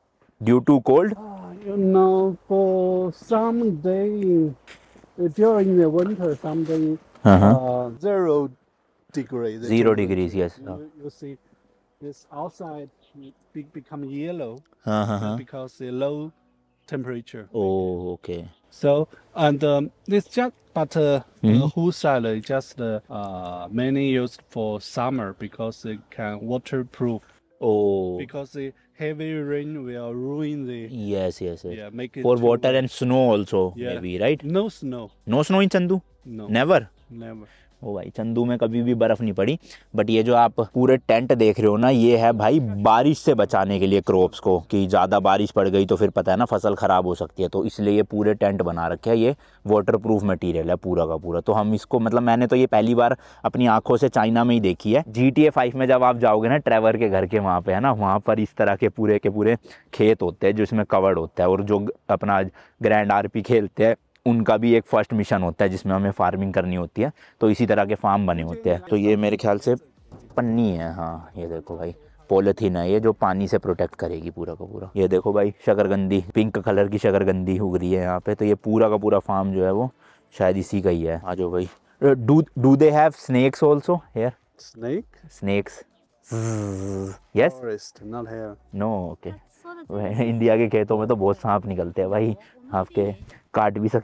Due to cold? Uh, you know, for some day uh, during the winter, some day uh-huh. uh -huh. zero degrees. Zero degrees, yes. You, you see, this outside become yellow uh -huh. because the low temperature. Oh, okay. So and um, just but uh, mm-hmm. is just uh, mainly used for summer because it can waterproof. Oh. Because the heavy rain will ruin the. Yes, yes, yes. Yeah, make it for water wet. and snow also yeah. maybe right. No snow. No snow in Chandu. No. Never. Never. ओ भाई चंदू में कभी भी बर्फ़ नहीं पड़ी but ये जो आप पूरे टेंट देख रहे हो ना ये है भाई बारिश से बचाने के लिए क्रॉप्स को कि ज़्यादा बारिश पड़ गई तो फिर पता है ना फसल ख़राब हो सकती है तो इसलिए ये पूरे टेंट बना रखे है ये वाटर प्रूफ मटीरियल है पूरा का पूरा तो हम इसको मतलब मैंने तो ये पहली बार अपनी आंखों से चाइना में ही देखी है जी टी में जब आप जाओगे ना ट्रेवर के घर के वहाँ पर है ना वहाँ पर इस तरह के पूरे के पूरे खेत होते हैं जिसमें कवर्ड होता है और जो अपना ग्रैंड आर खेलते हैं उनका भी एक फ़र्स्ट मिशन होता है जिसमें हमें फार्मिंग करनी होती है तो इसी तरह के फार्म बने होते हैं तो ये मेरे ख्याल से पन्नी है हाँ ये देखो भाई पोलिथीन है ये जो पानी से प्रोटेक्ट करेगी पूरा का पूरा ये देखो भाई शकरगंदी पिंक कलर की शकरगंदी उग रही है यहाँ पे तो ये पूरा का पूरा फार्म जो है वो शायद इसी का ही है आ जाओ भाई do they have snakes also here snake snakes yes no okay India के खेतों में तो बहुत सांप निकलते हैं भाई आपके card 可以吃，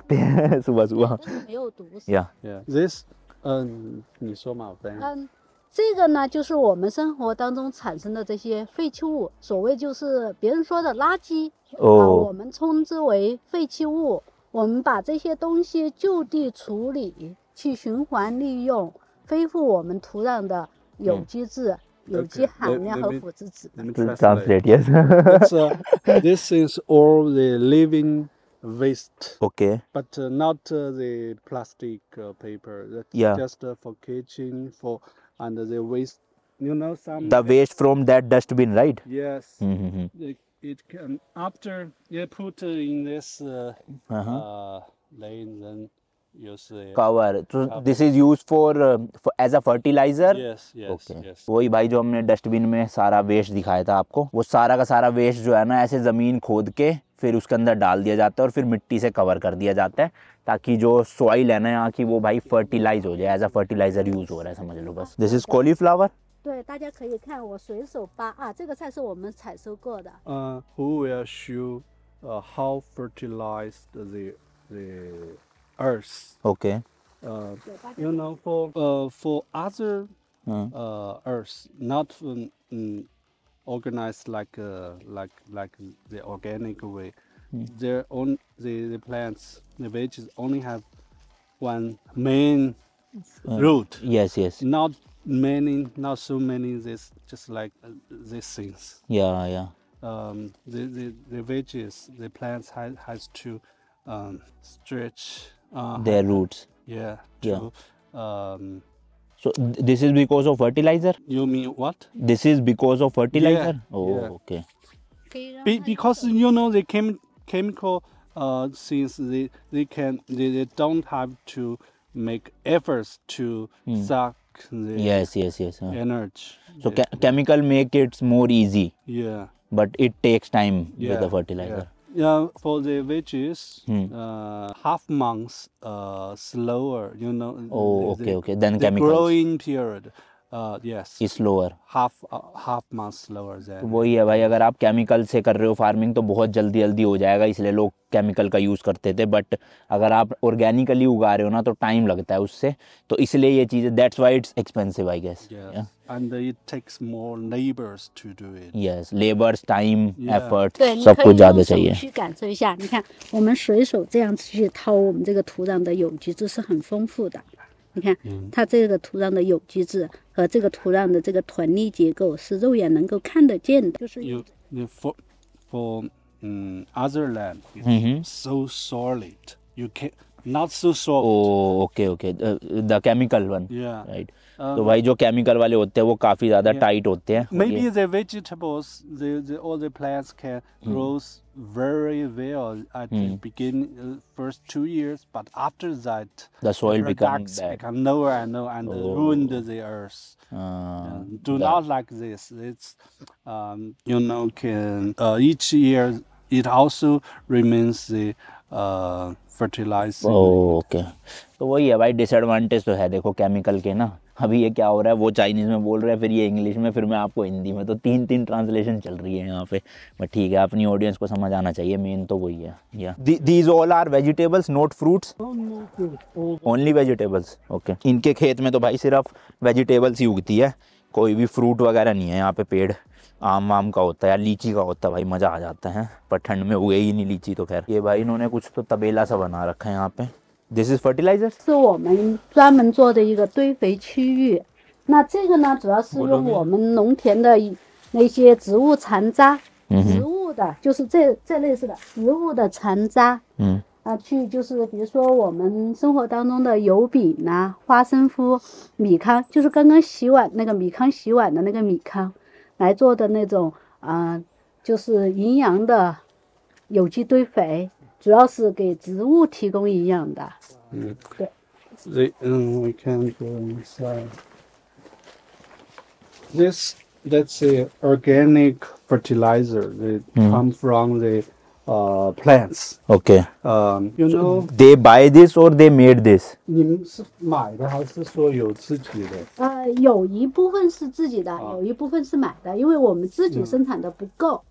早上，早上。没有毒。Yeah. This, 嗯，你说嘛，反正。嗯，这个呢，就是我们生活当中产生的这些废弃物，所谓就是别人说的垃圾，我们称之为废弃物。我们把这些东西就地处理，去循环利用，恢复我们土壤的有机质、有机含量和腐殖质。Sounds great. y e This is all the living. waste. Okay. But uh, not uh, the plastic uh, paper. That's Yeah. Just uh, for kitchen for and the waste. You know some. The waste from that dustbin, right? Yes. Mm-hmm. It, it can after you put uh, in this uh, Uh-huh. uh, lane then use the Cover. So cover. this is used for, uh, for as a fertilizer. yes yes okay. yes. वही भाई जो हमने dustbin में सारा waste दिखाया था आपको वो सारा का सारा वेस्ट जो है ना ऐसे जमीन खोद के फिर उसके अंदर डाल दिया जाता है और फिर मिट्टी से कवर कर दिया जाता है ताकि जो सॉइल है ना यहाँ की वो भाई फर्टिलाइज हो जाए एज अ फर्टिलाइजर यूज़ हो रहा है समझ लो बस this is cauliflower 对，大家可以看我随手扒啊，这个菜是我们采收过的。嗯、uh,，Who will show uh, how fertilized the the earth? Okay. Uh, you know for uh for other uh earth not um, um organized like uh, like like the organic way. Mm. Their own the, the plants, the veggies only have one main uh, root. Yes, yes. Not many, not so many. This just like uh, these things. Yeah, yeah. Um, the, the the veggies, the plants has has to um, stretch uh, their roots. Yeah, yeah. um, so this is because of fertilizer? You mean what? This is because of fertilizer? Yeah. Oh, yeah. okay. Be because you know the chem chemical uh, since they they can they, they don't have to make efforts to hmm. suck the yes yes yes uh. energy. So chemical make it more easy. Yeah. But it takes time with the fertilizer. Yeah, for the veggies, hmm. uh, half months uh, slower. You know. Oh, okay, okay. Then the chemicals. Growing period. Yes half half मास वही है भाई अगर आप chemical से कर रहे हो फार्मिंग तो बहुत जल्दी जल्दी हो जाएगा इसलिए लोग केमिकल का यूज़ करते थे बट अगर आप ऑर्गेनिकली उगा रहे हो ना तो टाइम लगता है उससे तो इसलिए ये चीज़ें that's why it's expensive I guess कुछ ज्यादा 你看，它这个土壤的有机质和这个土壤的这个团粒结构是肉眼能够看得见的。就是有 f o r f o r 嗯、o t h e r l a n d s o s o l i d y o u c a n n o t s o s o l i d o k a y o k a y t h e c h e m i c a l o n e y e a h r i g h t s o b h a i j o c h e m i c a l w a l e h o t e h a i n w o k a a f i z a d a t i g h t h o t e h a i n m a y b e t h e v e g e t a b l e s t h e t h e a l l t h e p l a n t s c a n g r o w very well at mm. the hmm. beginning uh, first two years but after that the soil becomes become lower and lower and oh. ruined the earth uh, do that. not like this it's um, you know can uh, each year it also remains the uh, fertilizer oh okay So वही why disadvantage disadvantage तो chemical. अभी ये क्या हो रहा है वो Chinese में बोल रहा है फिर ये इंग्लिश में फिर मैं आपको हिंदी में तो तीन तीन ट्रांसलेशन चल रही है यहाँ पे बट ठीक है अपनी ऑडियंस को समझ आना चाहिए मेन तो वही है या these all are vegetables not fruits only vegetables okay इनके खेत में तो भाई सिर्फ वेजिटेबल्स ही उगती है कोई भी फ्रूट वगैरह नहीं है यहाँ पे पेड़ आम वाम का होता है या लीची का होता है भाई मज़ा आ जाता है पर ठंड में उगे ही नहीं लीची तो खैर ये भाई इन्होंने कुछ तो तबेला सा बना रखा है यहाँ पे This is fertilizer，是我们专门做的一个堆肥区域。那这个呢，主要是用我们农田的那些植物残渣，植物的，就是这这类似的植物的残渣，嗯，啊，去就是比如说我们生活当中的油饼呐、花生麸、米糠，就是刚刚洗碗那个米糠洗碗的那个米糠，来做的那种，啊，就是营养的有机堆肥。主要是给植物提供营养的。嗯，对。The, um, we can i s d e this. t h a t s a organic fertilizer. They come from the, uh, plants. Okay. Um, you know. They buy this or they made this? 你们是买的还是说有自己的？呃，有一部分是自己的，有一部分是买的，因为我们自己生产的不够。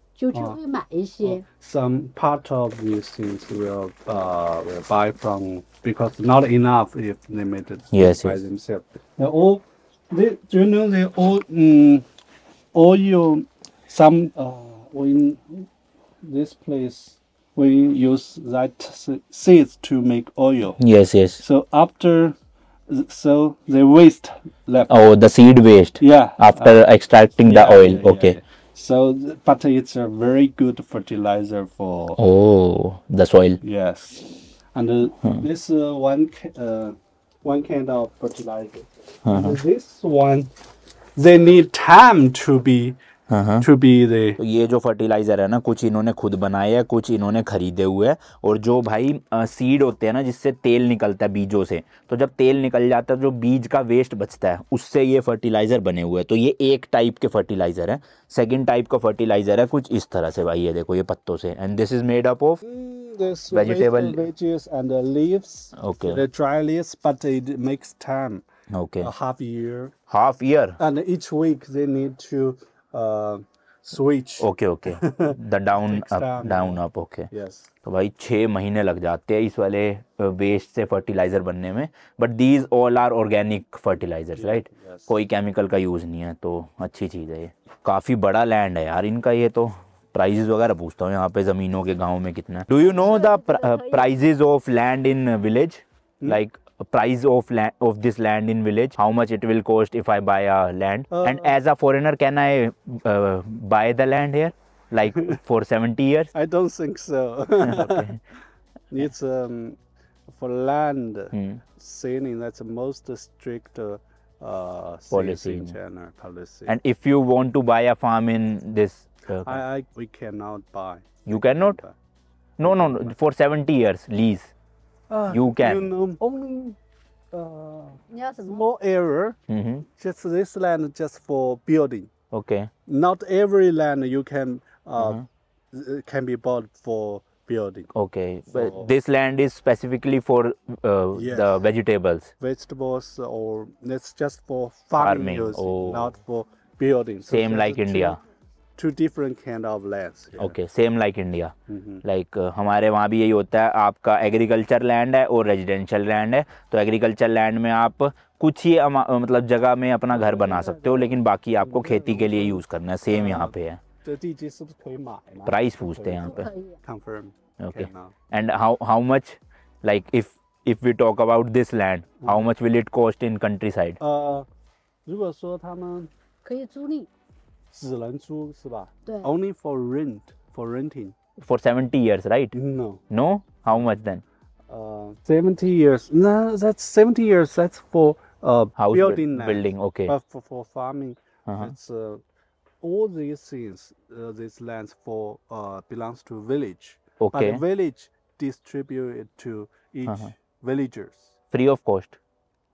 Some part of these things will uh will buy from because not enough if they it yes, by yes. themselves. all they you know they all um, all you some uh when this place we use that seeds to make oil. Yes, yes. So after so the waste left. Oh, the seed waste. Yeah. After uh, extracting yeah, the oil. Yeah, okay. Yeah, so but it's a very good fertilizer for oh the soil. Yes, and uh, hmm. this uh, one uh, one kind of fertilizer. -huh. This one, they need time to be to be the ये जो fertiliser है ना कुछ इन्होंने खुद बनाए है कुछ इन्होंने खरीदे हुए हैं और जो भाई सीड होते हैं ना जिससे तेल निकलता है बीजों से तो जब तेल निकल जाता है जो बीज का वेस्ट बचता है उससे ये फर्टिलाइज़र बने हुए हैं तो ये एक टाइप के फर्टिलाइज़र है सेकेंड टाइप का फर्टिलाइज़र है कुछ इस तरह से भाई ये देखो ये पत्तों से and this is made up of vegetable veggies and the leaves. Okay. The dry leaves, but it makes switch okay okay the down up down up okay yes तो भाई छः महीने लग जाते हैं इस वाले वेस्ट से फर्टिलाइज़र बनने में but these all are organic fertilizers right कोई केमिकल का यूज़ नहीं है तो अच्छी चीज़ है ये काफ़ी बड़ा लैंड है यार इनका ये तो प्राइजेज वगैरह पूछता हूँ यहाँ पे ज़मीनों के गाँव में कितना do you know the prices of land in village like price of land of this land in village how much it will cost if i buy a land uh, and as a foreigner can i uh, buy the land here like [LAUGHS] for 70 years i don't think so [LAUGHS] okay. [LAUGHS] it's um, for land hmm. Saying that's the most strict uh, policy China policy and if you want to buy a farm in this uh, I, I, we cannot buy you cannot no no no for 70 years lease you can. You know, only uh, small area, mm -hmm. just this land just for building. Okay. Not every land you can uh, mm -hmm. can be bought for building. Okay, so, but this land is specifically for uh, yes. the vegetables. Vegetables or it's just for farming, farming. Use, oh. not for building. So Same like India. Two different kind of land okay same like India like हमारे वहाँ भी यही होता है आपका agriculture land है और residential land है तो एग्रीकल्चर लैंड में आप कुछ ही मतलब जगह में अपना घर बना सकते हो लेकिन बाकी आपको खेती के लिए यूज़ करना है सेम यहाँ पे है तो प्राइस पूछते हैं यहाँ पे confirm okay and how how much like if if we talk about this land how much will it cost in countryside 如果说他们可以租赁只能租是吧？对。Only for rent for renting for seventy years, right? No. No. How much then? Uh, seventy years. No, that's seventy years. That's for uh House building. Land. Building. Okay. But uh, for, for farming, uh-huh. it's uh, all these things. Uh, these lands for uh belongs to village. Okay. But village distribute it to each uh-huh. villagers. Free of cost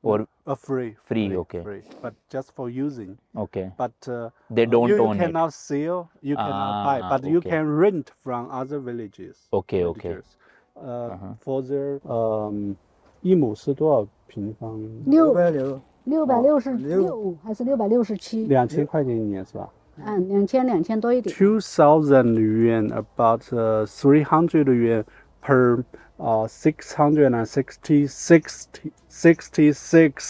or uh, free, free, free okay free. but just for using okay but uh, they don't you, you cannot it. sell you ah, cannot buy ah, but okay. you can rent from other villages okay okay uh, uh-huh. for their um 一亩是多少平方？六百六，六百六十六还是六百六十七？两千块钱一年是吧？嗯，两千两千多一点。Two thousand yuan, about uh, three hundred yuan per uh, 666 66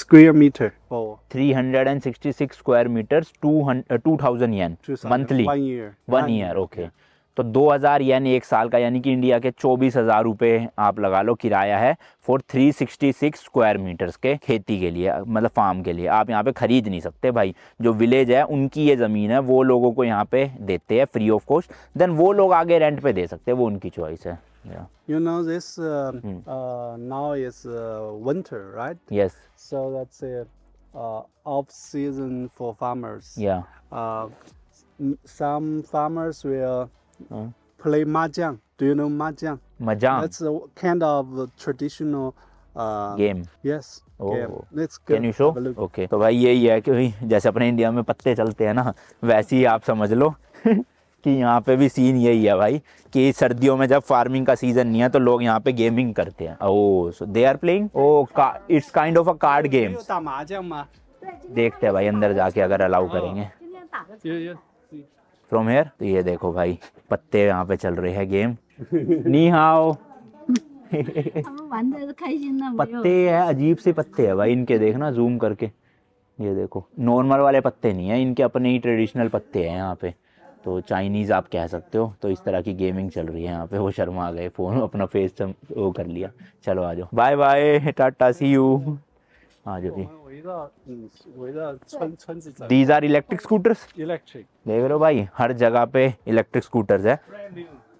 square meter for 366 square meters 200 uh, 2000 yen 2000, monthly one year one, one year okay yeah. तो 2000 यानी एक साल का यानी कि India के चौबीस हज़ार रुपये आप लगा लो किराया है फॉर 366 स्क्वायर मीटर्स के खेती के लिए मतलब फार्म के लिए आप यहाँ पे ख़रीद नहीं सकते भाई जो विलेज है उनकी ये ज़मीन है वो लोगों को यहाँ पे देते हैं फ्री ऑफ कॉस्ट देन वो लोग आगे रेंट पे दे सकते हैं वो उनकी चॉइस है You know this uh, hmm. uh, now is uh, winter, right? Yes. So that's a uh, off season for farmers. Yeah. Uh, some farmers will Uh. Play mahjong. Do you know mahjong? Mahjong. That's a kind of a traditional uh, game. Yes. Can you show okay तो भाई यही है कि जैसे अपने India में पत्ते चलते हैं ना वैसे ही आप समझ लो [LAUGHS] कि यहाँ पे भी सीन यही है भाई कि सर्दियों में जब फार्मिंग का सीजन नहीं है तो लोग यहाँ पे गेमिंग करते हैं oh so they are playing oh it's kind of a card game देखते हैं भाई अंदर जाके अगर अलाउ करेंगे oh। फ्रॉम हेयर तो ये देखो भाई पत्ते यहाँ पे चल रहे हैं गेम नी हाओ पत्ते है अजीब से पत्ते है भाई इनके देखना जूम करके ये देखो नॉर्मल वाले पत्ते नहीं है इनके अपने ही ट्रेडिशनल पत्ते हैं यहाँ पे तो चाइनीज़ आप कह सकते हो तो इस तरह की गेमिंग चल रही है यहाँ पे वो शर्मा गए फ़ोन अपना फेस वो कर लिया चलो आ जाओ bye bye tata see you आ जाओ जी these are electric scooters. Electric देख रहे हो भाई हर जगह पे इलेक्ट्रिक स्कूटर्स है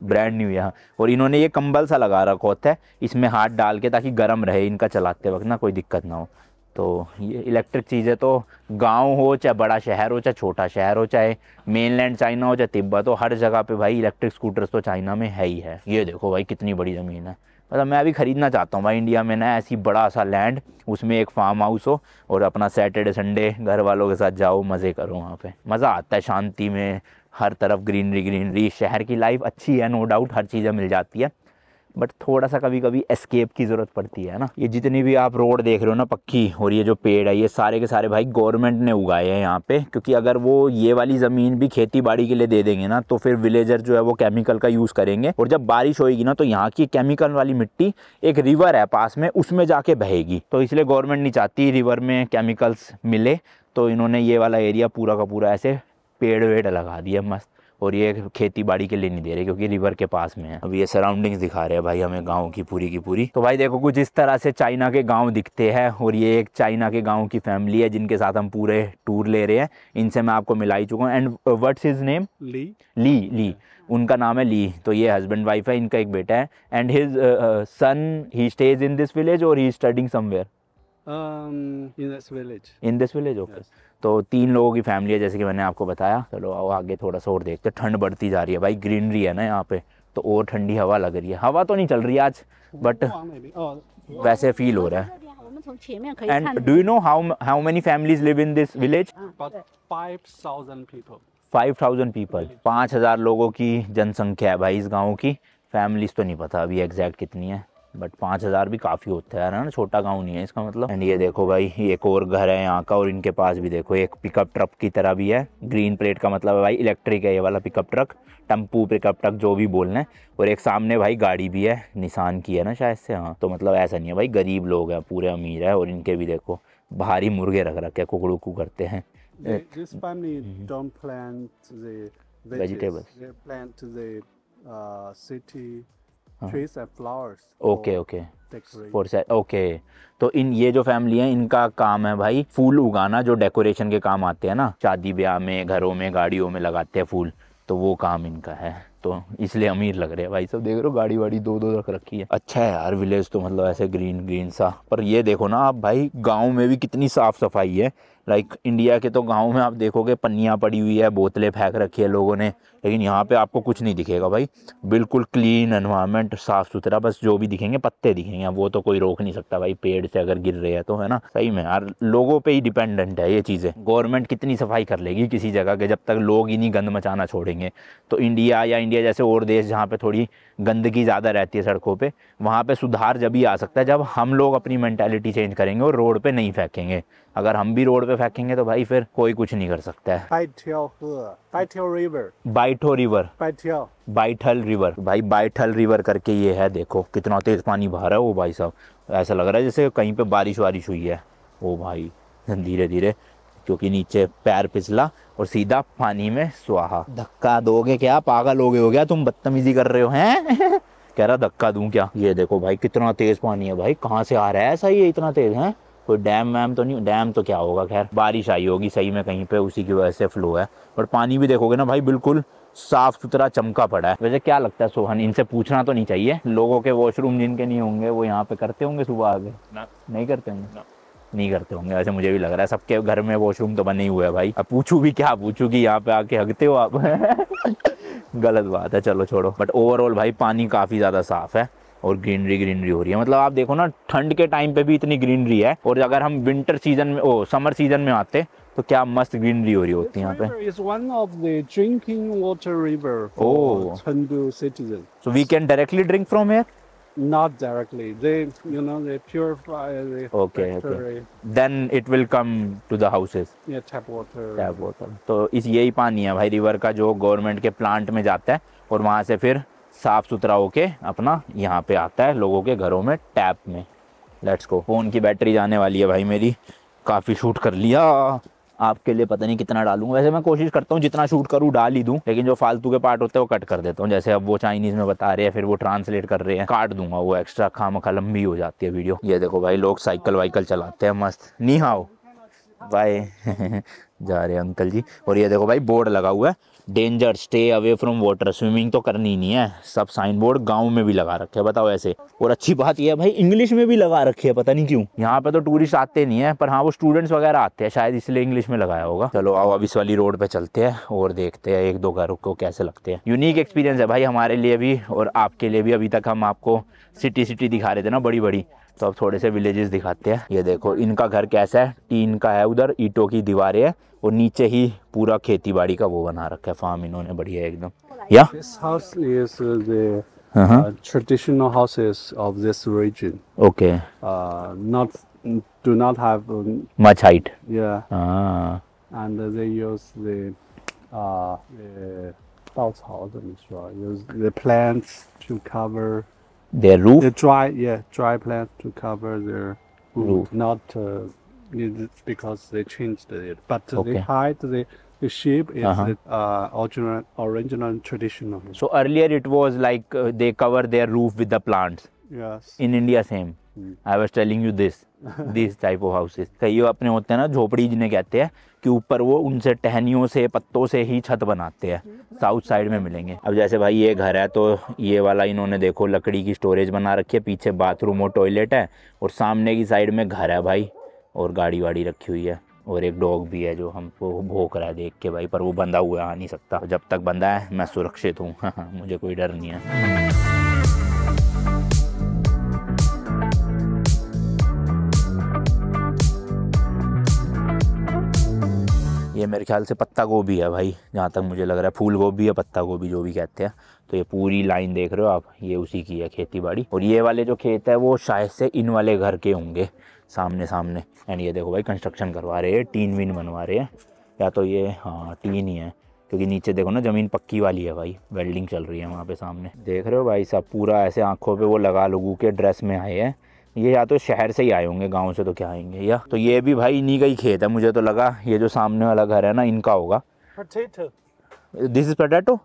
ब्रांड न्यू यहाँ और इन्होंने ये कंबल सा लगा रखा होता है इसमें हाथ डाल के ताकि गर्म रहे इनका चलाते वक्त ना कोई दिक्कत ना हो तो ये इलेक्ट्रिक चीज़ें तो गांव हो चाहे बड़ा शहर हो चाहे छोटा शहर हो चाहे मेनलैंड चाइना हो चाहे तिब्बत हो हर जगह पे भाई इलेक्ट्रिक स्कूटर्स तो चाइना में है ही है ये देखो भाई कितनी बड़ी ज़मीन है मतलब मैं अभी ख़रीदना चाहता हूँ भाई इंडिया में ना ऐसी बड़ा सा लैंड उसमें एक फार्म हाउस हो और अपना सैटरडे संडे घर वालों के साथ जाओ मज़े करो वहाँ पे मज़ा आता है शांति में हर तरफ ग्रीनरी ग्रीनरी शहर की लाइफ अच्छी है नो डाउट हर चीज़ें मिल जाती है बट थोड़ा सा कभी कभी एस्केप की ज़रूरत पड़ती है ना ये जितनी भी आप रोड देख रहे हो ना पक्की और ये जो पेड़ है ये सारे के सारे भाई गवर्नमेंट ने उगाए हैं यहाँ पे क्योंकि अगर वो ये वाली ज़मीन भी खेती बाड़ी के लिए दे देंगे ना तो फिर विलेजर जो है वो केमिकल का यूज़ करेंगे और जब बारिश होएगी ना तो यहाँ की केमिकल वाली मिट्टी एक रिवर है पास में उसमें जाके बहेगी तो इसलिए गवर्नमेंट नहीं चाहती रिवर में केमिकल्स मिले तो इन्होंने ये वाला एरिया पूरा का पूरा ऐसे पेड़ वेड़ लगा दिया मस्त और ये खेती बाड़ी के लिए नहीं दे रहे क्योंकि रिवर के पास में है अभी ये सराउंडिंग्स दिखा रहे हैं भाई हमें गांव की पूरी की पूरी तो भाई देखो कुछ इस तरह से चाइना के गांव दिखते हैं और ये एक चाइना के गांव की फैमिली है जिनके साथ हम पूरे टूर ले रहे हैं इनसे मैं आपको मिला ही चुका हूँ and what's is name Li Li Li उनका नाम है ली तो ये हस्बैंड वाइफ है इनका एक बेटा है and his son he stays in this village और he studying somewhere in this village in this village okay तो तीन लोगों की फैमिली है जैसे कि मैंने आपको बताया चलो आओ आगे थोड़ा सा और देखते ठंड बढ़ती जा रही है भाई ग्रीनरी है ना यहाँ पे तो और ठंडी हवा लग रही है हवा तो नहीं चल रही आज बट oh, oh, oh, वैसे फील हो रहा है तो तो And do you know how how many families live in this village? About ah, 5,000 people. 5,000 people. लोगों की जनसंख्या है भाई इस गांव की फैमिलीज तो नहीं पता अभी एग्जैक्ट कितनी है बट पाँच हज़ार भी काफ़ी होता है ना छोटा गांव नहीं है इसका मतलब एंड ये देखो भाई एक और घर है यहाँ का और इनके पास भी देखो एक पिकअप ट्रक की तरह भी है ग्रीन प्लेट का मतलब है भाई इलेक्ट्रिक है ये वाला pickup truck tempo pickup truck जो भी बोलना है और एक सामने भाई गाड़ी भी है निशान की है ना शायद से हाँ तो मतलब ऐसा नहीं है भाई गरीब लोग हैं पूरे अमीर है और इनके भी देखो भारी मुर्गे रख रखे कुकड़ू कु करते हैं vegetables trees and flowers okay okay four side okay तो इन ये जो फैमिली है इनका काम है भाई फूल उगाना जो डेकोरेशन के काम आते हैं ना शादी ब्याह में घरों में गाड़ियों में लगाते हैं फूल तो वो काम इनका है तो इसलिए अमीर लग रहे हैं भाई सब देख रहे हो गाड़ी वाड़ी दो दो रख रखी है अच्छा है यार विलेज तो मतलब ऐसे ग्रीन ग्रीन सा पर ये देखो ना आप भाई गाँव में भी कितनी साफ़ सफाई है लाइक इंडिया के तो गाँव में आप देखोगे पन्नियाँ पड़ी हुई है बोतलें फेंक रखी है लोगों ने लेकिन यहाँ पे आपको कुछ नहीं दिखेगा भाई बिल्कुल क्लीन एनवायरनमेंट साफ़ सुथरा बस जो भी दिखेंगे पत्ते दिखेंगे वो तो कोई रोक नहीं सकता भाई पेड़ से अगर गिर रहे हैं तो है ना सही में यार लोगों पर ही डिपेंडेंट है ये चीज़ें गवर्नमेंट कितनी सफाई कर लेगी किसी जगह के जब तक लोग ही नहीं गंद मचाना छोड़ेंगे तो इंडिया या इंडिया जैसे और देश जहाँ पर थोड़ी गंदगी ज़्यादा रहती है सड़कों पर वहाँ पर सुधार जब ही आ सकता है जब हम लोग अपनी मैंटेलिटी चेंज करेंगे और रोड पर नहीं फेंकेंगे अगर हम भी रोड पर फेंकेंगे तो भाई फिर कोई कुछ नहीं कर सकता है बाइठो रिवर बाइठल रिवर भाई बाइठल रिवर करके ये है देखो कितना तेज पानी बहा रहा है वो भाई साहब ऐसा लग रहा है जैसे कहीं पे बारिश वारिश हुई है ओ भाई धीरे धीरे क्योंकि नीचे पैर पिछला और सीधा पानी में सुहा धक्का दोगे क्या पागल हो गए हो गया तुम बदतमीजी कर रहे हो हैं [LAUGHS] कह रहा धक्का दूं क्या ये देखो भाई कितना तेज पानी है भाई कहाँ से आ रहा है ऐसा ये इतना तेज है कोई डैम वैम तो नहीं डैम तो क्या होगा खैर बारिश आई होगी सही में कहीं पे उसी की वजह से फ्लो है और पानी भी देखोगे ना भाई बिल्कुल साफ सुथरा चमका पड़ा है वैसे क्या लगता है सोहन इनसे पूछना तो नहीं चाहिए लोगों के वॉशरूम जिनके नहीं होंगे वो यहाँ पे करते होंगे सुबह आगे नहीं करते होंगे नहीं करते होंगे ऐसे मुझे भी लग रहा है सबके घर में वॉशरूम तो बने ही हुए हैं भाई अब पूछू भी क्या पूछू कि यहाँ पे आके हगते हो आप [LAUGHS] गलत बात है चलो छोड़ो बट ओवरऑल भाई पानी काफ़ी ज़्यादा साफ है और ग्रीनरी ग्रीनरी हो रही है मतलब आप देखो ना ठंड के टाइम पे भी इतनी ग्रीनरी है और अगर हम विंटर सीजन में ओ समर सीजन में आते तो क्या मस्त ग्रीनरी हो रही होती है यहाँ पे is one of the drinking water river for so we can directly drink from here not directly they you know they purify the okay, okay then it will come to the houses yeah tap water tap water तो इस यही पानी है भाई river का जो government के plant में जाता है और वहां से फिर साफ सुथरा होके अपना यहाँ पे आता है लोगों के घरों में टैप में लेट्स गो फोन की बैटरी जाने वाली है भाई मेरी काफ़ी शूट कर लिया आपके लिए पता नहीं कितना डालूँ वैसे मैं कोशिश करता हूँ जितना शूट करूँ डाल ही दूँ लेकिन जो फालतू के पार्ट होते हैं वो कट कर देता हूँ जैसे अब वो चाइनीज़ में बता रहे हैं फिर वो ट्रांसलेट कर रहे हैं काट दूंगा वो एक्स्ट्रा खाम लंबी हो जाती है वीडियो ये देखो भाई लोग साइकिल वाइकल चलाते हैं मस्त नहीं हाओ बाय [LAUGHS] जा रहे अंकल जी और ये देखो भाई बोर्ड लगा हुआ है danger stay away from water swimming तो करनी नहीं है सब साइन बोर्ड गाँव में भी लगा रखे है बताओ ऐसे और अच्छी बात यह है भाई इंग्लिश में भी लगा रखी है पता नहीं क्यों यहाँ पे तो टूरिस्ट आते नहीं है पर हाँ वो स्टूडेंट्स वगैरह आते हैं शायद इसलिए इंग्लिश में लगाया होगा चलो आओ अब इस वाली रोड पे चलते हैं और देखते हैं एक दो घरों को कैसे लगते हैं यूनिक एक्सपीरियंस है भाई हमारे लिए भी और आपके लिए भी अभी तक हम आपको सिटी सिटी दिखा रहे थे ना बड़ी बड़ी तो अब थोड़े से विलेजेस दिखाते हैं ये देखो इनका घर कैसा है टीन का है उधर ईटों की दीवारें हैं और नीचे ही पूरा खेती बाड़ी का वो बना रखा है फार्म इन्होंने बढ़िया एकदम या Uh-huh. Uh, traditional houses of this region. Okay. Uh, not do not have um, much height. Yeah. Ah. And uh, they use the uh the 稻草怎么说？Use the plants to cover their roof. The dry, yeah, dry plant to cover their roof, roof. not uh, because they changed it. But okay. they hide the, the shape is uh-huh. the uh, original, original traditional. So earlier it was like uh, they cover their roof with the plants. Yes. In India, same. I was telling you this this type of houses कई अपने होते हैं ना झोपड़ी जिन्हें कहते हैं कि ऊपर वो उनसे टहनियों से पत्तों से ही छत बनाते हैं साउथ साइड में मिलेंगे अब जैसे भाई ये घर है तो ये वाला इन्होंने देखो लकड़ी की स्टोरेज बना रखी है पीछे बाथरूम और टॉयलेट है और सामने की साइड में घर है भाई और गाड़ी वाड़ी रखी हुई है और एक डॉग भी है जो हमको भोंक रहा है देख के भाई पर वो बंधा हुआ आ नहीं सकता जब तक बंदा है मैं सुरक्षित हूँ [LAUGHS] मुझे कोई डर नहीं है ये मेरे ख्याल से पत्ता गोभी है भाई जहाँ तक मुझे लग रहा है फूल गोभी या पत्ता गोभी जो भी कहते हैं तो ये पूरी लाइन देख रहे हो आप ये उसी की है खेती बाड़ी और ये वाले जो खेत है वो शायद से इन वाले घर के होंगे सामने सामने एंड ये देखो भाई कंस्ट्रक्शन करवा रहे हैं टीन वीन बनवा रहे हैं या तो ये हाँ टीन ही है क्योंकि नीचे देखो ना ज़मीन पक्की वाली है भाई वेल्डिंग चल रही है वहाँ पे सामने देख रहे हो भाई साहब पूरा ऐसे आंखों पे वो लगा लगू के ड्रेस में आए हैं ये या तो शहर से ही आए होंगे गांव से तो क्या आएंगे या तो ये भी भाई इन्हीं का ही खेत है मुझे तो लगा ये जो सामने वाला घर है ना इनका होगा this is potato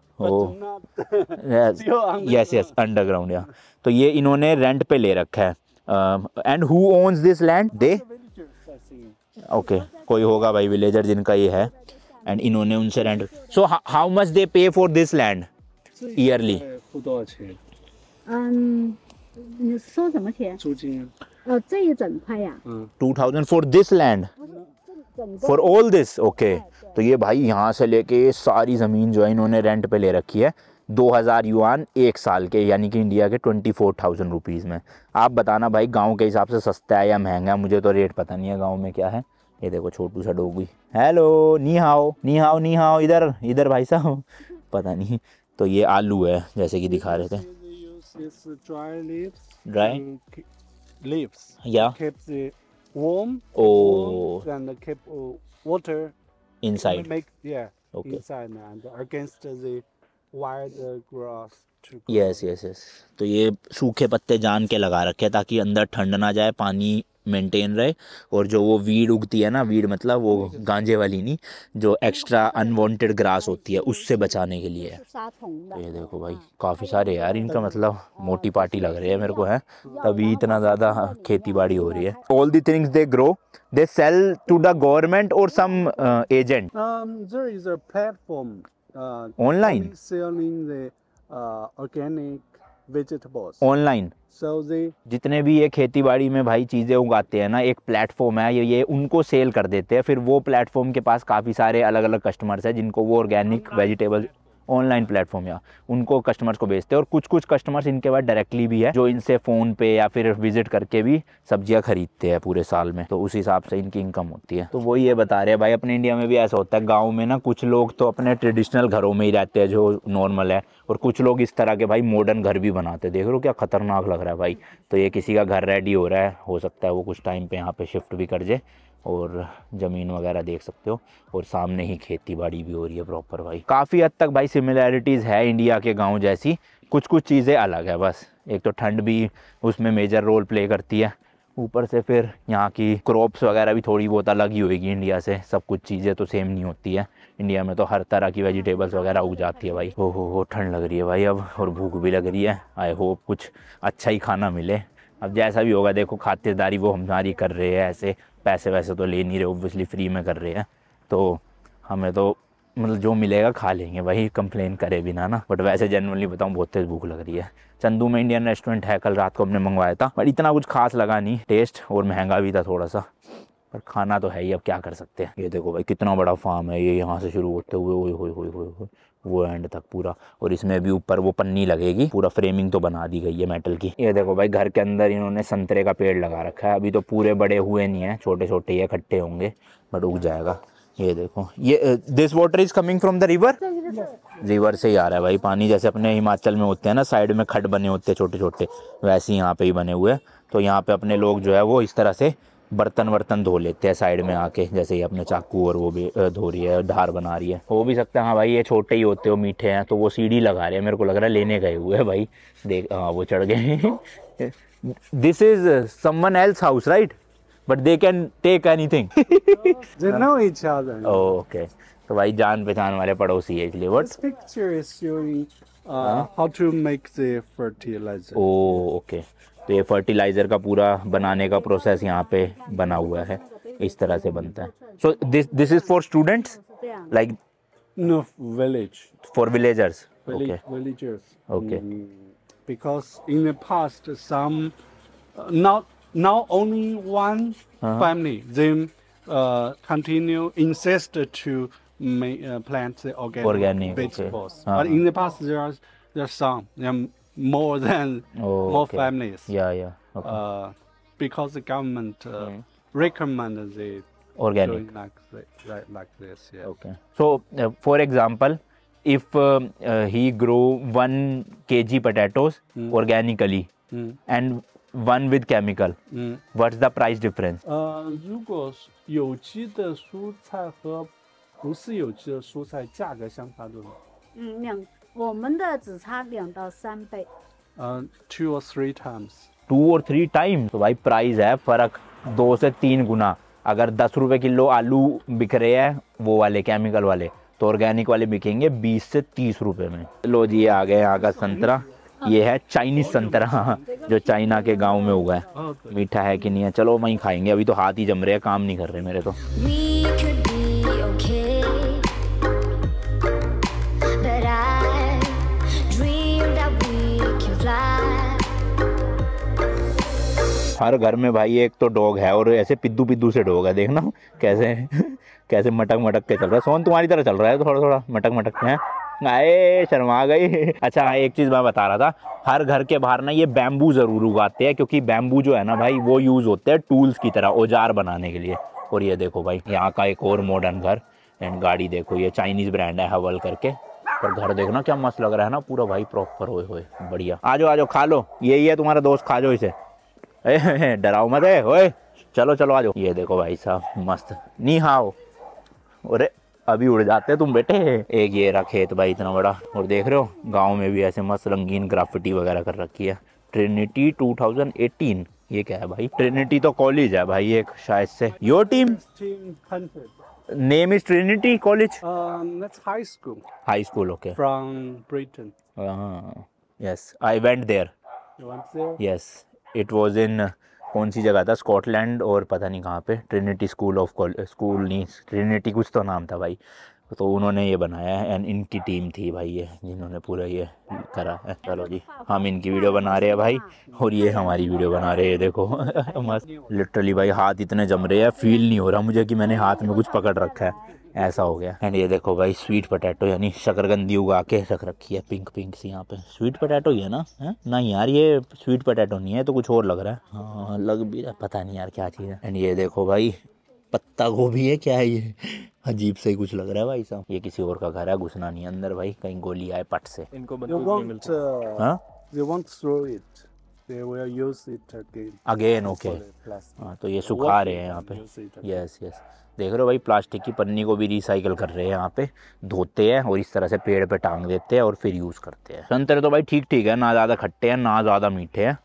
yes yes underground या तो ये इन्होंने रेंट पे ले रखा है and who owns this land they okay कोई होगा भाई विलेजर जिनका ये है एंड इन्होंने उनसे rent so how much they pay for this land yearly 你收什么钱？租金啊。哦，这一整块呀。嗯。Two thousand for this land. For all this okay तो ये भाई यहाँ से लेके सारी ज़मीन जो है इन्होंने रेंट पे ले रखी है 2000 युआन एक साल के यानी कि इंडिया के 24,000 रुपीस में आप बताना भाई गांव के हिसाब से सस्ता है या महंगा है मुझे तो रेट पता नहीं है गांव में क्या है ये देखो छोटू सा डोगी हेलो नी हाओ नी हाओ नी हाओ इधर इधर भाई साहब पता नहीं तो ये आलू है जैसे कि दिखा रहे थे is dry leaves. Dry leaves. Yeah. Keep the warm. Oh. Warm and keep uh, water inside. Make yeah. Okay. Inside and against the wild uh, grass. Yes yes yes तो ये सूखे पत्ते जान के लगा रखे हैं ताकि अंदर ठंड ना जाए पानी मेंटेन रहे और जो वो वीड उगती है ना वीड मतलब वो गांजे वाली नहीं जो एक्स्ट्रा अनवांटेड ग्रास होती है उससे बचाने के लिए तो ये देखो भाई हाँ, काफ़ी सारे यार इनका मतलब हाँ, मोटी पार्टी लग रही है मेरे को है तभी इतना ज़्यादा खेती बाड़ी हो रही है all the things they grow they sell to the government और some agent online organic vegetables online सब्जी जितने भी ये खेती बाड़ी में भाई चीज़ें उगाते हैं ना एक प्लेटफॉर्म है ये, ये उनको सेल कर देते हैं फिर वो प्लेटफॉर्म के पास काफ़ी सारे अलग अलग कस्टमर्स हैं जिनको वो ऑर्गेनिक वेजिटेबल ऑनलाइन प्लेटफॉर्म या उनको कस्टमर्स को बेचते हैं और कुछ कुछ कस्टमर्स इनके पास डायरेक्टली भी है जो इनसे फ़ोन पे या फिर विजिट करके भी सब्जियां खरीदते हैं पूरे साल में तो उस हिसाब से इनकी इनकम होती है तो वो ये बता रहे हैं भाई अपने इंडिया में भी ऐसा होता है गाँव में ना कुछ लोग तो अपने ट्रेडिशनल घरों में ही रहते हैं जो नॉर्मल है और कुछ लोग इस तरह के भाई मॉडर्न घर भी बनाते हैं देख रहे हो क्या ख़तरनाक लग रहा है भाई तो ये किसी का घर रेडी हो रहा है हो सकता है वो कुछ टाइम पर यहाँ पर शिफ्ट भी कर जाए और ज़मीन वगैरह देख सकते हो और सामने ही खेती बाड़ी भी हो रही है प्रॉपर भाई काफ़ी हद तक भाई सिमिलैरिटीज़ है इंडिया के गाँव जैसी कुछ कुछ चीज़ें अलग है बस एक तो ठंड भी उसमें मेजर रोल प्ले करती है ऊपर से फिर यहाँ की क्रॉप्स वगैरह भी थोड़ी बहुत अलग ही होगी इंडिया से सब कुछ चीज़ें तो सेम नहीं होती है इंडिया में तो हर तरह की वेजिटेबल्स वगैरह उग जाती है भाई हो हो ठंड लग रही है भाई अब और भूख भी लग रही है आई होप कुछ अच्छा ही खाना मिले अब जैसा भी होगा देखो खातिरदारी वो हम हमारी कर रहे हैं ऐसे पैसे वैसे तो ले नहीं रहे ओबियसली फ्री में कर रहे हैं तो हमें तो मतलब जो मिलेगा खा लेंगे वही कंप्लेन करे बिना ना बट वैसे जनरली बताऊँ बहुत तेज़ भूख लग रही है चंदू में इंडियन रेस्टोरेंट है कल रात को हमने मंगवाया था बट इतना कुछ खास लगा नहीं टेस्ट और महंगा भी था थोड़ा सा पर खाना तो है ही अब क्या कर सकते हैं ये देखो भाई कितना बड़ा फार्म है ये यहाँ से शुरू होते हुए ओ हो वो एंड तक पूरा और इसमें भी ऊपर वो पन्नी लगेगी पूरा फ्रेमिंग तो बना दी गई है मेटल की ये देखो भाई घर के अंदर इन्होंने संतरे का पेड़ लगा रखा है अभी तो पूरे बड़े हुए नहीं है छोटे छोटे ये इकट्ठे होंगे बट उग जाएगा ये देखो ये this water is coming from the river river से ही आ रहा है भाई पानी जैसे अपने हिमाचल में होते हैं ना साइड में खड बने होते हैं छोटे छोटे वैसे ही यहाँ पे ही बने हुए तो यहाँ पे अपने लोग जो है वो इस तरह से बर्तन वर्तन धो लेते हैं साइड में आके जैसे ही अपने चाकू और वो भी धो रही है धार बना रही है हो भी सकता है हाँ भाई ये छोटे ही होते हो मीठे हैं तो वो सीढ़ी लगा रहे हैं मेरे को लग रहा है लेने गए हुए हैं भाई देख हाँ वो चढ़ गए this is someone else house right but they can take anything okay तो भाई जान पहचान वाले पड़ोसी है इसलिए what how to make the fertilizer okay तो ये फर्टिलाइजर का पूरा बनाने का प्रोसेस यहाँ पे बना हुआ है इस तरह से बनता है so this this is for students like no village for villagers okay because in the past some not now only one family them continue insist to plants organic, organic vegetables okay. uh-huh. but in the more than oh, more okay. families. Yeah, yeah. Okay. Uh, because the government uh, mm. the organic like, like, this. Yeah. Okay. So, uh, for example, if um, uh, he grow one kg potatoes mm. organically mm. and one with chemical, hmm. what's the price difference? Uh, 如果有机的蔬菜和不是有机的蔬菜价格相差多少？嗯，两我们的只差两到三倍。嗯、uh,，two or three times. or three times. तो भाई price है फर्क दो से तीन गुना अगर दस रुपए किलो आलू बिक रहे हैं वो वाले केमिकल वाले तो ऑर्गेनिक वाले बिकेंगे बीस से तीस रुपए में लो जी ये आ गए यहाँ का संतरा ये है चाइनीज संतरा [LAUGHS] जो चाइना के गांव में उगा है मीठा है कि नहीं है चलो वहीं खाएंगे अभी तो हाथ ही जम रहे हैं काम नहीं कर रहे मेरे तो हर घर में भाई एक तो डॉग है और ऐसे पिद्दू पिद्दू से डॉग है देखना कैसे [LAUGHS] कैसे मटक मटक के चल रहा है सोन तुम्हारी तरह चल रहा है थोड़ा थोड़ा मटक मटक के हैं आए शर्मा गई [LAUGHS] अच्छा हाँ एक चीज़ मैं बता रहा था हर घर के बाहर ना ये बैम्बू ज़रूर उगाते हैं क्योंकि बैम्बू जो है ना भाई वो यूज़ होते हैं टूल्स की तरह औजार बनाने के लिए और ये देखो भाई यहाँ का एक और मॉडर्न घर एंड गाड़ी देखो ये चाइनीज़ ब्रांड है हवल करके पर घर देखना क्या मस्त लग रहा है ना पूरा भाई प्रॉपर हुए हुए बढ़िया आ जाओ आ जाओ खा लो यही है तुम्हारा दोस्त खा जाओ इसे डराओ मत है ओए चलो चलो आ जाओ ये देखो भाई साहब मस्त नी हाओ अरे अभी उड़ जाते तुम बेटे एक ये रहा खेत भाई इतना बड़ा और देख रहे हो गांव में भी ऐसे मस्त रंगीन ग्राफिटी वगैरह कर रखी है ट्रिनिटी 2018 ये क्या है भाई ट्रिनिटी तो कॉलेज है भाई एक शायद से your team name is Trinity College High School High School okay from Britain yes I went there yes it was in कौन सी जगह था स्कॉटलैंड और पता नहीं कहाँ पे ट्रिनिटी स्कूल ऑफ स्कूल नहीं ट्रिनिटी कुछ तो नाम था भाई तो उन्होंने ये बनाया है एंड इनकी टीम थी भाई ये जिन्होंने पूरा ये करा है चलो जी हम इनकी वीडियो बना रहे हैं भाई और ये हमारी वीडियो बना रहे हैं देखो [LAUGHS] मस्त लिटरली भाई हाथ इतने जम रहे हैं फील नहीं हो रहा मुझे कि मैंने हाथ में कुछ पकड़ रखा है ऐसा हो गया एंड ये देखो भाई स्वीट पोटैटो यानी शकरगंदी उगा के रख रखी है पिंक पिंक सी यहाँ पे स्वीट पोटैटो ही है ना है? ना यार ये स्वीट पोटैटो नहीं है तो कुछ और लग रहा है हाँ लग भी रहा पता नहीं यार क्या चीज़ है एंड ये देखो भाई पत्ता गोभी है क्या है ये अजीब से कुछ लग रहा है भाई साहब ये किसी और का घर है घुसना नहीं अंदर भाई कहीं गोली आए पट से इनको अगेन ओके हाँ तो ये सुखा रहे हैं यहाँ पे यस यस देख रहे हो भाई प्लास्टिक की पन्नी को भी रिसाइकल कर रहे हैं यहाँ पे धोते हैं और इस तरह से पेड़ पे टांग देते हैं और फिर यूज़ करते हैं संतरे तो भाई ठीक ठीक है ना ज़्यादा खट्टे हैं ना ज़्यादा मीठे हैं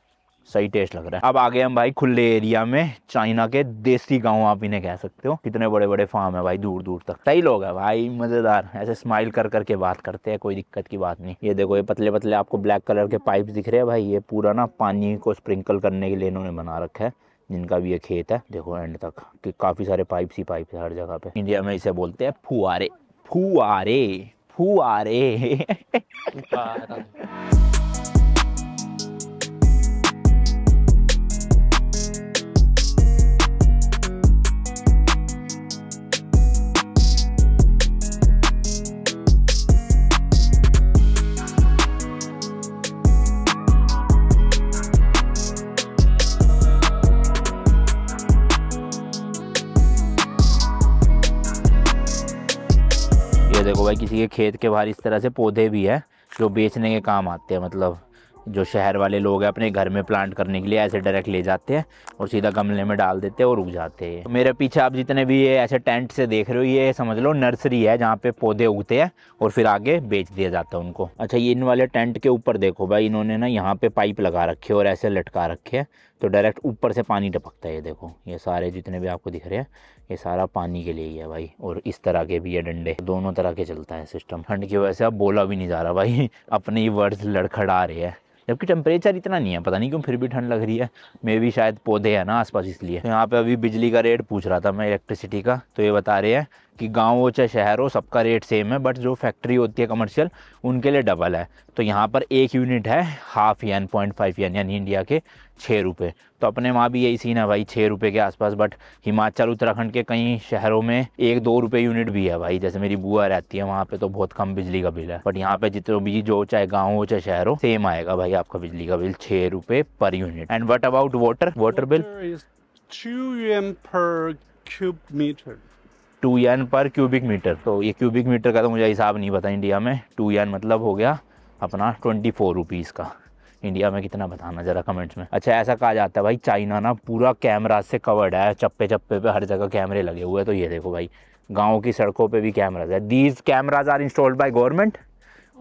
सही टेस्ट लग रहा है अब आगे हम भाई खुले एरिया में चाइना के देसी गांव आप इन्हें कह सकते हो कितने बड़े बड़े फार्म है भाई दूर दूर तक सही लोग है भाई मज़ेदार ऐसे स्माइल कर करके बात करते हैं कोई दिक्कत की बात नहीं ये देखो ये पतले पतले आपको ब्लैक कलर के पाइप दिख रहे हैं भाई ये पूरा ना पानी को स्प्रिंकल करने के लिए इन्होंने बना रखा है जिनका भी ये खेत है देखो एंड तक कि काफ़ी सारे पाइप ही पाइप हर जगह पे इंडिया में इसे बोलते हैं फुआरे फुआरे फुआरे [LAUGHS] हुआ है किसी के खेत के बाहर इस तरह से पौधे भी है जो बेचने के काम आते हैं मतलब जो शहर वाले लोग हैं अपने घर में प्लांट करने के लिए ऐसे डायरेक्ट ले जाते हैं और सीधा गमले में डाल देते हैं और उग जाते हैं तो मेरे पीछे आप जितने भी ये ऐसे टेंट से देख रहे हो ये समझ लो नर्सरी है जहाँ पे पौधे उगते हैं और फिर आगे बेच दिया जाता है उनको अच्छा ये इन वाले टेंट के ऊपर देखो भाई इन्होंने ना यहाँ पे पाइप लगा रखे और ऐसे लटका रखे हैं तो डायरेक्ट ऊपर से पानी टपकता है ये देखो ये सारे जितने भी आपको दिख रहे हैं ये सारा पानी के लिए ही है भाई और इस तरह के भी ये डंडे दोनों तरह के चलता है सिस्टम ठंड की वजह से अब बोला भी नहीं जा रहा भाई [LAUGHS] अपने ही वर्ड्स लड़खड़ा रहे हैं जबकि टेम्परेचर इतना नहीं है पता नहीं क्यों फिर भी ठंड लग रही है मे भी शायद पौधे हैं ना आसपास इसलिए तो यहाँ पे अभी बिजली का रेट पूछ रहा था मैं इलेक्ट्रिसिटी का तो ये बता रहे हैं कि गाँव हो चाहे शहर हो सबका रेट सेम है बट जो फैक्ट्री होती है कमर्शियल उनके लिए डबल है तो यहाँ पर एक यूनिट है half yuan point five yuan यानी इंडिया के छः रुपये तो अपने वहाँ भी यही सीन है भाई छः रुपये के आसपास बट हिमाचल उत्तराखंड के कई शहरों में एक दो रुपये यूनिट भी है भाई जैसे मेरी बुआ रहती है वहाँ पे तो बहुत कम बिजली का बिल है बट यहाँ पे जितने भी जो चाहे गाँव हो चाहे शहर हो सेम आएगा भाई आपका बिजली का बिल छः रुपये per unit and what about water water bill एम पर क्यूब मीटर टू एन पर क्यूबिक मीटर तो ये क्यूबिक मीटर का तो मुझे हिसाब नहीं पता इंडिया में टू एन मतलब हो गया अपना ट्वेंटी फोर रुपीज़ का इंडिया में कितना बताना ज़रा कमेंट्स में अच्छा ऐसा कहा जाता है भाई चाइना ना पूरा कैमरा से कवर्ड है चप्पे चप्पे पे हर जगह कैमरे लगे हुए हैं तो ये देखो भाई गाँव की सड़कों पर भी कैमराज है these cameras are installed by government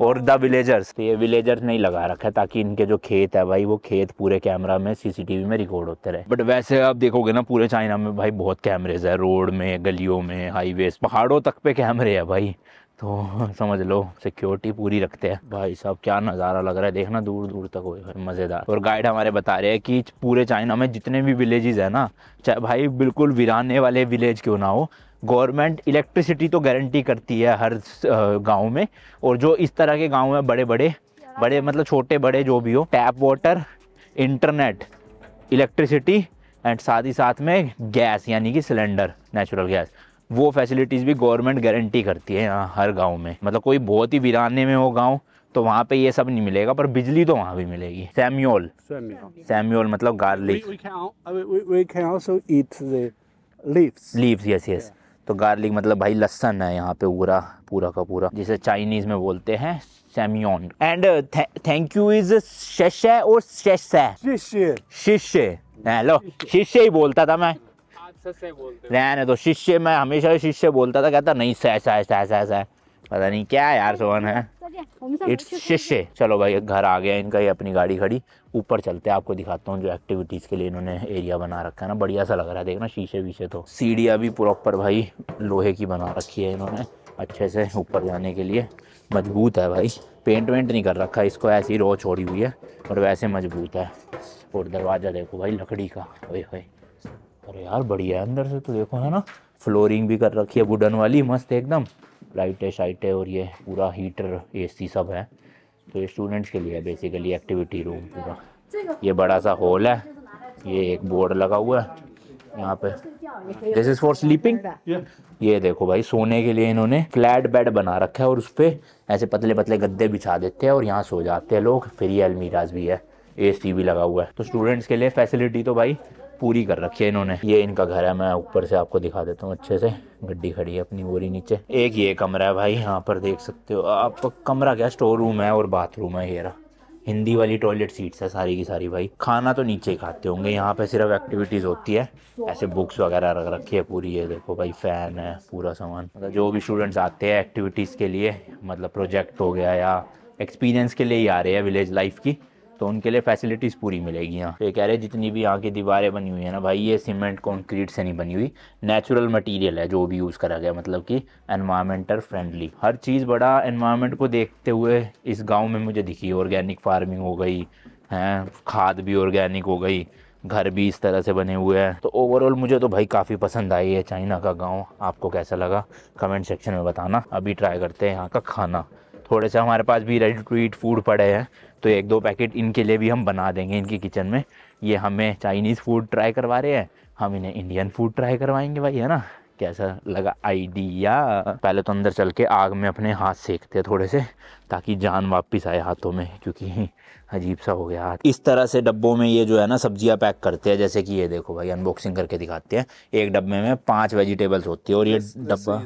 और द विलेजर्स ये विलेजर्स नहीं लगा रखा है ताकि इनके जो खेत है भाई वो खेत पूरे कैमरा में सीसीटीवी में रिकॉर्ड होते रहे बट वैसे आप देखोगे ना पूरे चाइना में भाई बहुत कैमरेज है रोड में गलियों में हाईवे पहाड़ों तक पे कैमरे है भाई तो [LAUGHS] समझ लो सिक्योरिटी पूरी रखते हैं भाई साहब क्या नज़ारा लग रहा है देखना दूर दूर तक हो मज़ेदार और गाइड हमारे बता रहे हैं कि पूरे चाइना में जितने भी विलेजेस है ना चाहे भाई बिल्कुल वीराने वाले विलेज क्यों ना हो गवर्नमेंट इलेक्ट्रिसिटी तो गारंटी करती है हर गांव में और जो इस तरह के गांव में बड़े बड़े बड़े मतलब छोटे बड़े जो भी हो tap water internet electricity and साथ ही साथ में गैस यानी कि सिलेंडर नेचुरल गैस वो फैसिलिटीज़ भी गवर्नमेंट गारंटी करती है यहाँ हर गांव में मतलब कोई बहुत ही वीराने में हो गांव तो वहाँ पे ये सब नहीं मिलेगा पर बिजली तो वहाँ भी मिलेगी सैम्यूल सैम्यूल मतलब गार्लिक लीव्स यस यस तो गार्लिक मतलब भाई लहसन है यहाँ पे पूरा पूरा का पूरा जिसे चाइनीज़ में बोलते हैं सेमियोन एंड थैंक यू इज शशे और शिष्य शिष्य हेलो शिष्य ही बोलता था मैं रहने तो शिष्य मैं हमेशा शिष्य बोलता था कहता नहीं सह सह सह सह सह पता नहीं क्या यार सोहन है इट्स शीशे चलो भाई घर आ गया इनका ये अपनी गाड़ी खड़ी ऊपर चलते हैं आपको दिखाता हूँ जो एक्टिविटीज़ के लिए इन्होंने एरिया बना रखा है ना बढ़िया सा लग रहा है देखना शीशे वीशे तो सीढ़िया भी प्रॉपर भाई लोहे की बना रखी है इन्होंने अच्छे से ऊपर जाने के लिए मजबूत है भाई पेंट वेंट नहीं कर रखा इसको ऐसी ही रो छोड़ी हुई है और वैसे मजबूत है और दरवाज़ा देखो भाई लकड़ी का अरे भाई अरे यार बढ़िया है अंदर से तो देखो है ना फ्लोरिंग भी कर रखी है वुडन वाली मस्त एकदम लाइटें शाइटें और ये पूरा हीटर एसी सब है तो ये स्टूडेंट्स के लिए है बेसिकली एक्टिविटी रूम पूरा ये बड़ा सा हॉल है ये एक बोर्ड लगा हुआ है यहाँ पे दिस इज फॉर स्लीपिंग ये देखो भाई सोने के लिए इन्होंने फ्लैट बेड बना रखा है और उस पर ऐसे पतले पतले गद्दे बिछा देते हैं और यहाँ सो जाते हैं लोग फ्री अलमीराज भी है ए भी लगा हुआ है तो स्टूडेंट्स के लिए फैसिलिटी तो भाई पूरी कर रखी है इन्होंने ये इनका घर है मैं ऊपर से आपको दिखा देता हूँ अच्छे से गड्डी खड़ी है अपनी बोरी नीचे एक ये कमरा है भाई यहाँ पर देख सकते हो आप कमरा क्या स्टोर रूम है और बाथरूम है येरा हिंदी वाली टॉयलेट सीट्स है सारी की सारी भाई खाना तो नीचे ही खाते होंगे यहाँ पे सिर्फ एक्टिविटीज़ होती है ऐसे बुक्स वगैरह रख रखी है पूरी ये देखो भाई फ़ैन है पूरा सामान मतलब जो भी स्टूडेंट्स आते हैं एक्टिविटीज़ के लिए मतलब प्रोजेक्ट हो गया या एक्सपीरियंस के लिए ही आ रहे हैं विलेज लाइफ की तो उनके लिए फैसिलिटीज़ पूरी मिलेगी यहाँ ये कह रहे जितनी भी यहाँ की दीवारें बनी हुई है ना भाई ये सीमेंट कॉन्क्रीट से नहीं बनी हुई नेचुरल मटीरियल है जो भी यूज़ करा गया मतलब कि एनवायरमेंटल फ्रेंडली हर चीज़ बड़ा एनवायरमेंट को देखते हुए इस गाँव में मुझे दिखी ऑर्गेनिक फार्मिंग हो गई है खाद भी ऑर्गेनिक हो गई घर भी इस तरह से बने हुए हैं तो ओवरऑल मुझे तो भाई काफ़ी पसंद आई है चाइना का गांव आपको कैसा लगा कमेंट सेक्शन में बताना अभी ट्राई करते हैं यहाँ का खाना थोड़े से हमारे पास भी रेडी टू ईट फूड पड़े हैं तो एक दो पैकेट इनके लिए भी हम बना देंगे इनके किचन में ये हमें चाइनीज़ फूड ट्राई करवा रहे हैं हम इन्हें इंडियन फूड ट्राई करवाएंगे भाई है ना कैसा लगा आइडिया पहले तो अंदर चल के आग में अपने हाथ सेकते हैं थोड़े से ताकि जान वापस आए हाथों में क्योंकि [LAUGHS] अजीब सा हो गया हाथ इस तरह से डब्बों में ये जो है ना सब्जियां पैक करते हैं जैसे कि ये देखो भाई अनबॉक्सिंग करके दिखाते हैं एक डब्बे में पांच वेजिटेबल्स होती है और ये डब्बा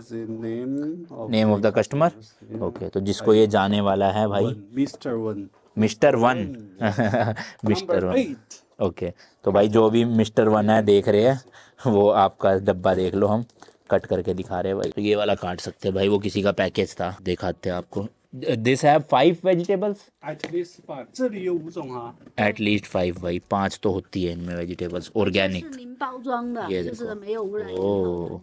name of the customer okay तो जिसको ये जाने वाला है भाई mister Wang mister Wang hmm. [LAUGHS] Mister Wang okay तो भाई जो भी मिस्टर वन है देख रहे हैं वो आपका डब्बा देख लो हम कट करके दिखा रहे हैं भाई तो ये वाला काट सकते हैं भाई वो किसी का पैकेज था दिखाते हैं आपको this have five vegetables at least five भाई पांच तो होती है इनमें वेजिटेबल्स ऑर्गेनिक तो, तो, तो,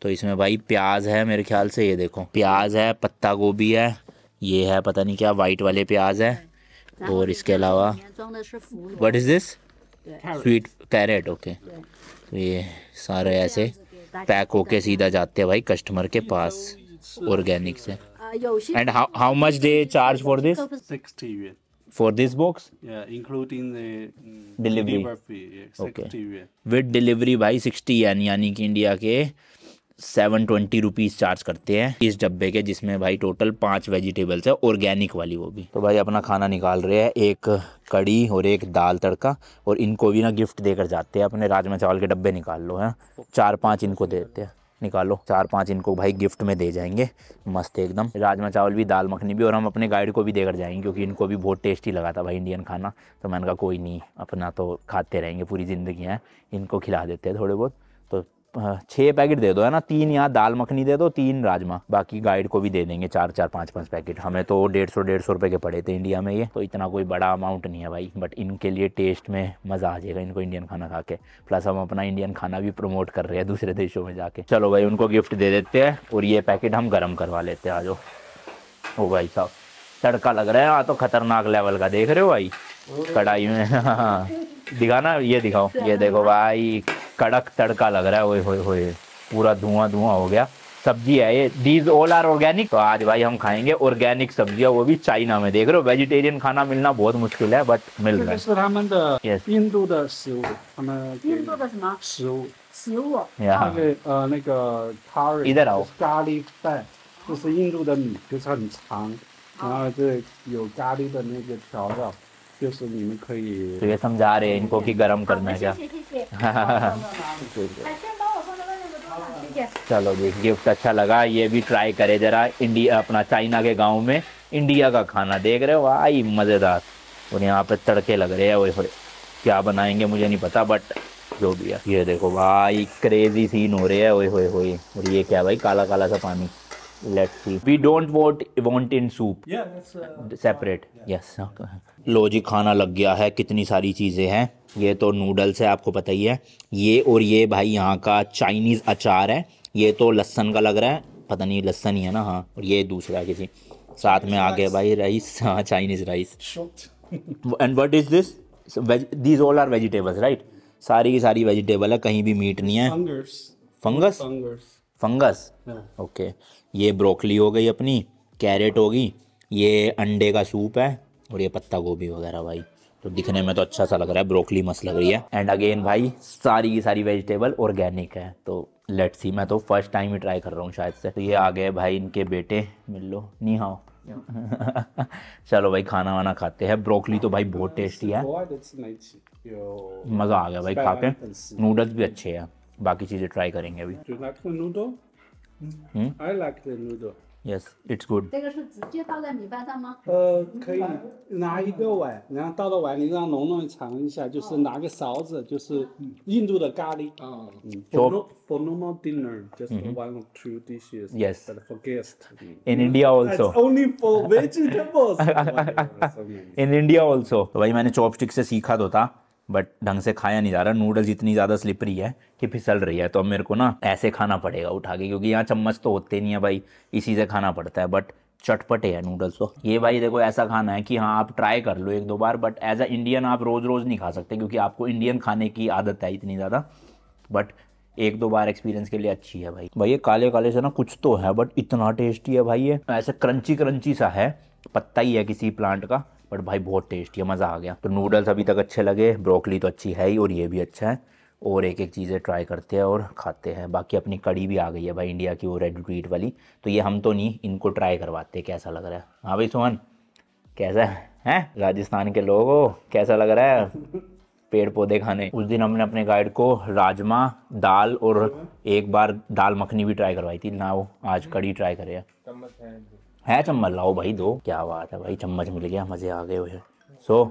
तो इसमें भाई प्याज है मेरे ख्याल से ये देखो प्याज है पत्ता गोभी है ये है पता नहीं क्या वाइट वाले प्याज है और इसके अलावा what is this sweet carrot okay तो ये सारे ऐसे पैक होके सीधा जाते हैं भाई कस्टमर के पास ऑर्गेनिक से and how much they charge for this for this box including delivery okay with delivery भाई सिक्सटी यानी यानी कि इंडिया के सेवन ट्वेंटी रुपीज़ चार्ज करते हैं इस डब्बे के जिसमें भाई टोटल पांच वेजिटेबल्स है ऑर्गेनिक वाली वो भी तो भाई अपना खाना निकाल रहे हैं एक कड़ी और एक दाल तड़का और इनको भी ना गिफ्ट देकर जाते हैं अपने राजमा चावल के डब्बे निकाल लो है चार पाँच इनको देते हैं निकालो चार पाँच इनको भाई गिफ्ट में दे जाएंगे मस्त एकदम राजमा चावल भी दाल मखनी भी और हम अपने गाइड को भी देकर जाएंगे क्योंकि इनको भी बहुत टेस्टी लगा था भाई इंडियन खाना तो मैंने कहा कोई नहीं अपना तो खाते रहेंगे पूरी ज़िंदगी है इनको खिला देते हैं थोड़े बहुत छः पैकेट दे दो है ना तीन यहाँ दाल मखनी दे दो तीन राजमा बाकी गाइड को भी दे देंगे चार चार पाँच पाँच पैकेट हमें तो डेढ़ सौ डेढ़ सौ रुपये के पड़े थे इंडिया में ये तो इतना कोई बड़ा अमाउंट नहीं है भाई बट इनके लिए टेस्ट में मज़ा आ जाएगा इनको इंडियन खाना खा के प्लस हम अपना इंडियन खाना भी प्रमोट कर रहे हैं दूसरे देशों में जाके चलो भाई उनको गिफ्ट दे देते हैं और ये पैकेट हम गर्म करवा लेते हैं आज ओ भाई साहब तड़का लग रहा है हाँ तो खतरनाक लेवल का देख रहे हो भाई कढ़ाई में [LAUGHS] हाँ, हाँ। दिखाना ये दिखाओ ये देखो भाई कड़क तड़का लग रहा है ओए होए पूरा धुआं धुआं हो गया सब्जी है ये दीज ऑल आर ऑर्गेनिक तो आज भाई हम खाएंगे ऑर्गेनिक सब्जियां वो भी चाइना में देख रहे हो वेजिटेरियन खाना मिलना बहुत मुश्किल है बट मिल रहा है इधर आओ 就是印度的米，就是很长，然后这有咖喱的那个调料，हाँ, तो ये समझा रहे हैं इनको कि गर्म करना है क्या हाँ, चलो जी गिफ्ट अच्छा लगा ये भी ट्राई करे जरा इंडिया अपना चाइना के गांव में इंडिया का खाना देख रहे हो आई मज़ेदार और यहाँ पे तड़के लग रहे हैं ओए क्या बनाएंगे मुझे नहीं पता बट जो भी है ये देखो भाई क्रेजी सीन हो रहे है ओए होए होए और ये क्या भाई काला काला सा पानी let's see we don't want want in soup yeah that's uh, separate uh, yeah. yes हाँ, okay. लो जी खाना लग गया है कितनी सारी चीज़ें हैं ये तो नूडल्स है आपको पता ही है ये और ये भाई यहाँ का चाइनीज़ अचार है ये तो लहसन का लग रहा है पता नहीं लहसन ही है ना हाँ और ये दूसरा किसी साथ में आ गया भाई राइस हाँ Chinese rice and what is this these all are vegetables right सारी की सारी वेजिटेबल है कहीं भी मीट नहीं है फंगस फंगस ओके ये ब्रोकली हो गई अपनी कैरेट होगी ये अंडे का सूप है और ये पत्ता गोभी वगैरह भाई तो दिखने में तो अच्छा सा लग रहा है ब्रोकली मस्त लग रही है एंड अगेन भाई सारी की सारी वेजिटेबल ऑर्गेनिक है तो लेट्स सी मैं तो फर्स्ट टाइम ही ट्राई कर रहा हूँ शायद से तो ये आ गए भाई इनके बेटे मिल लो नी हाँ [LAUGHS] चलो भाई खाना वाना खाते हैं ब्रोकली तो भाई बहुत टेस्टी है मज़ा आ गया भाई खा के नूडल्स भी अच्छे हैं बाकी चीज़ें ट्राई करेंगे अभी 嗯，I hmm? like the noodle. Yes, it's good. 这个是直接倒在米饭上吗？呃，可以拿一个碗，然后倒到碗里，让龙龙尝一下。就是拿个勺子，就是印度的咖喱。啊，嗯。For for normal dinner, just mm-hmm. one or two dishes. Yes. But for guests, mm. in India also. Only for [LAUGHS] vegetables. [LAUGHS] In India also. तो भाई मैंने chopstick से सीखा तो था. But ढंग से खाया नहीं जा रहा नूडल्स इतनी ज़्यादा स्लिपरी है कि फिसल रही है तो अब मेरे को ना ऐसे खाना पड़ेगा उठा के क्योंकि यहाँ चम्मच तो होते नहीं है भाई इसी से खाना पड़ता है बट चटपटे है नूडल्स तो ये भाई देखो ऐसा खाना है कि हाँ आप ट्राई कर लो एक दो बार बट एज अ इंडियन आप रोज़ रोज़ नहीं खा सकते क्योंकि आपको इंडियन खाने की आदत है इतनी ज़्यादा बट एक दो बार एक्सपीरियंस के लिए अच्छी है भाई भाई ये काले काले से ना कुछ तो है बट इतना टेस्टी है भाई ये ऐसे क्रंची क्रंची सा है पत्ता ही है किसी प्लांट का बट भाई बहुत टेस्टी है मज़ा आ गया तो नूडल्स अभी तक अच्छे लगे ब्रोकली तो अच्छी है ही और ये भी अच्छा है और एक एक चीज़ें ट्राई करते हैं और खाते हैं बाकी अपनी कड़ी भी आ गई है भाई इंडिया की वो रेड टू वाली तो ये हम तो नहीं इनको ट्राई करवाते कैसा लग रहा है हाँ भाई सोहन कैसा है राजस्थान के लोग कैसा लग रहा है पेड़ पौधे खाने उस दिन हमने अपने गाइड को राजमा दाल और एक बार दाल मखनी भी ट्राई करवाई थी ना वो आज कड़ी ट्राई करे है चम्मच लाओ भाई दो क्या बात है भाई चम्मच मिल गया मज़े आ गए हुए so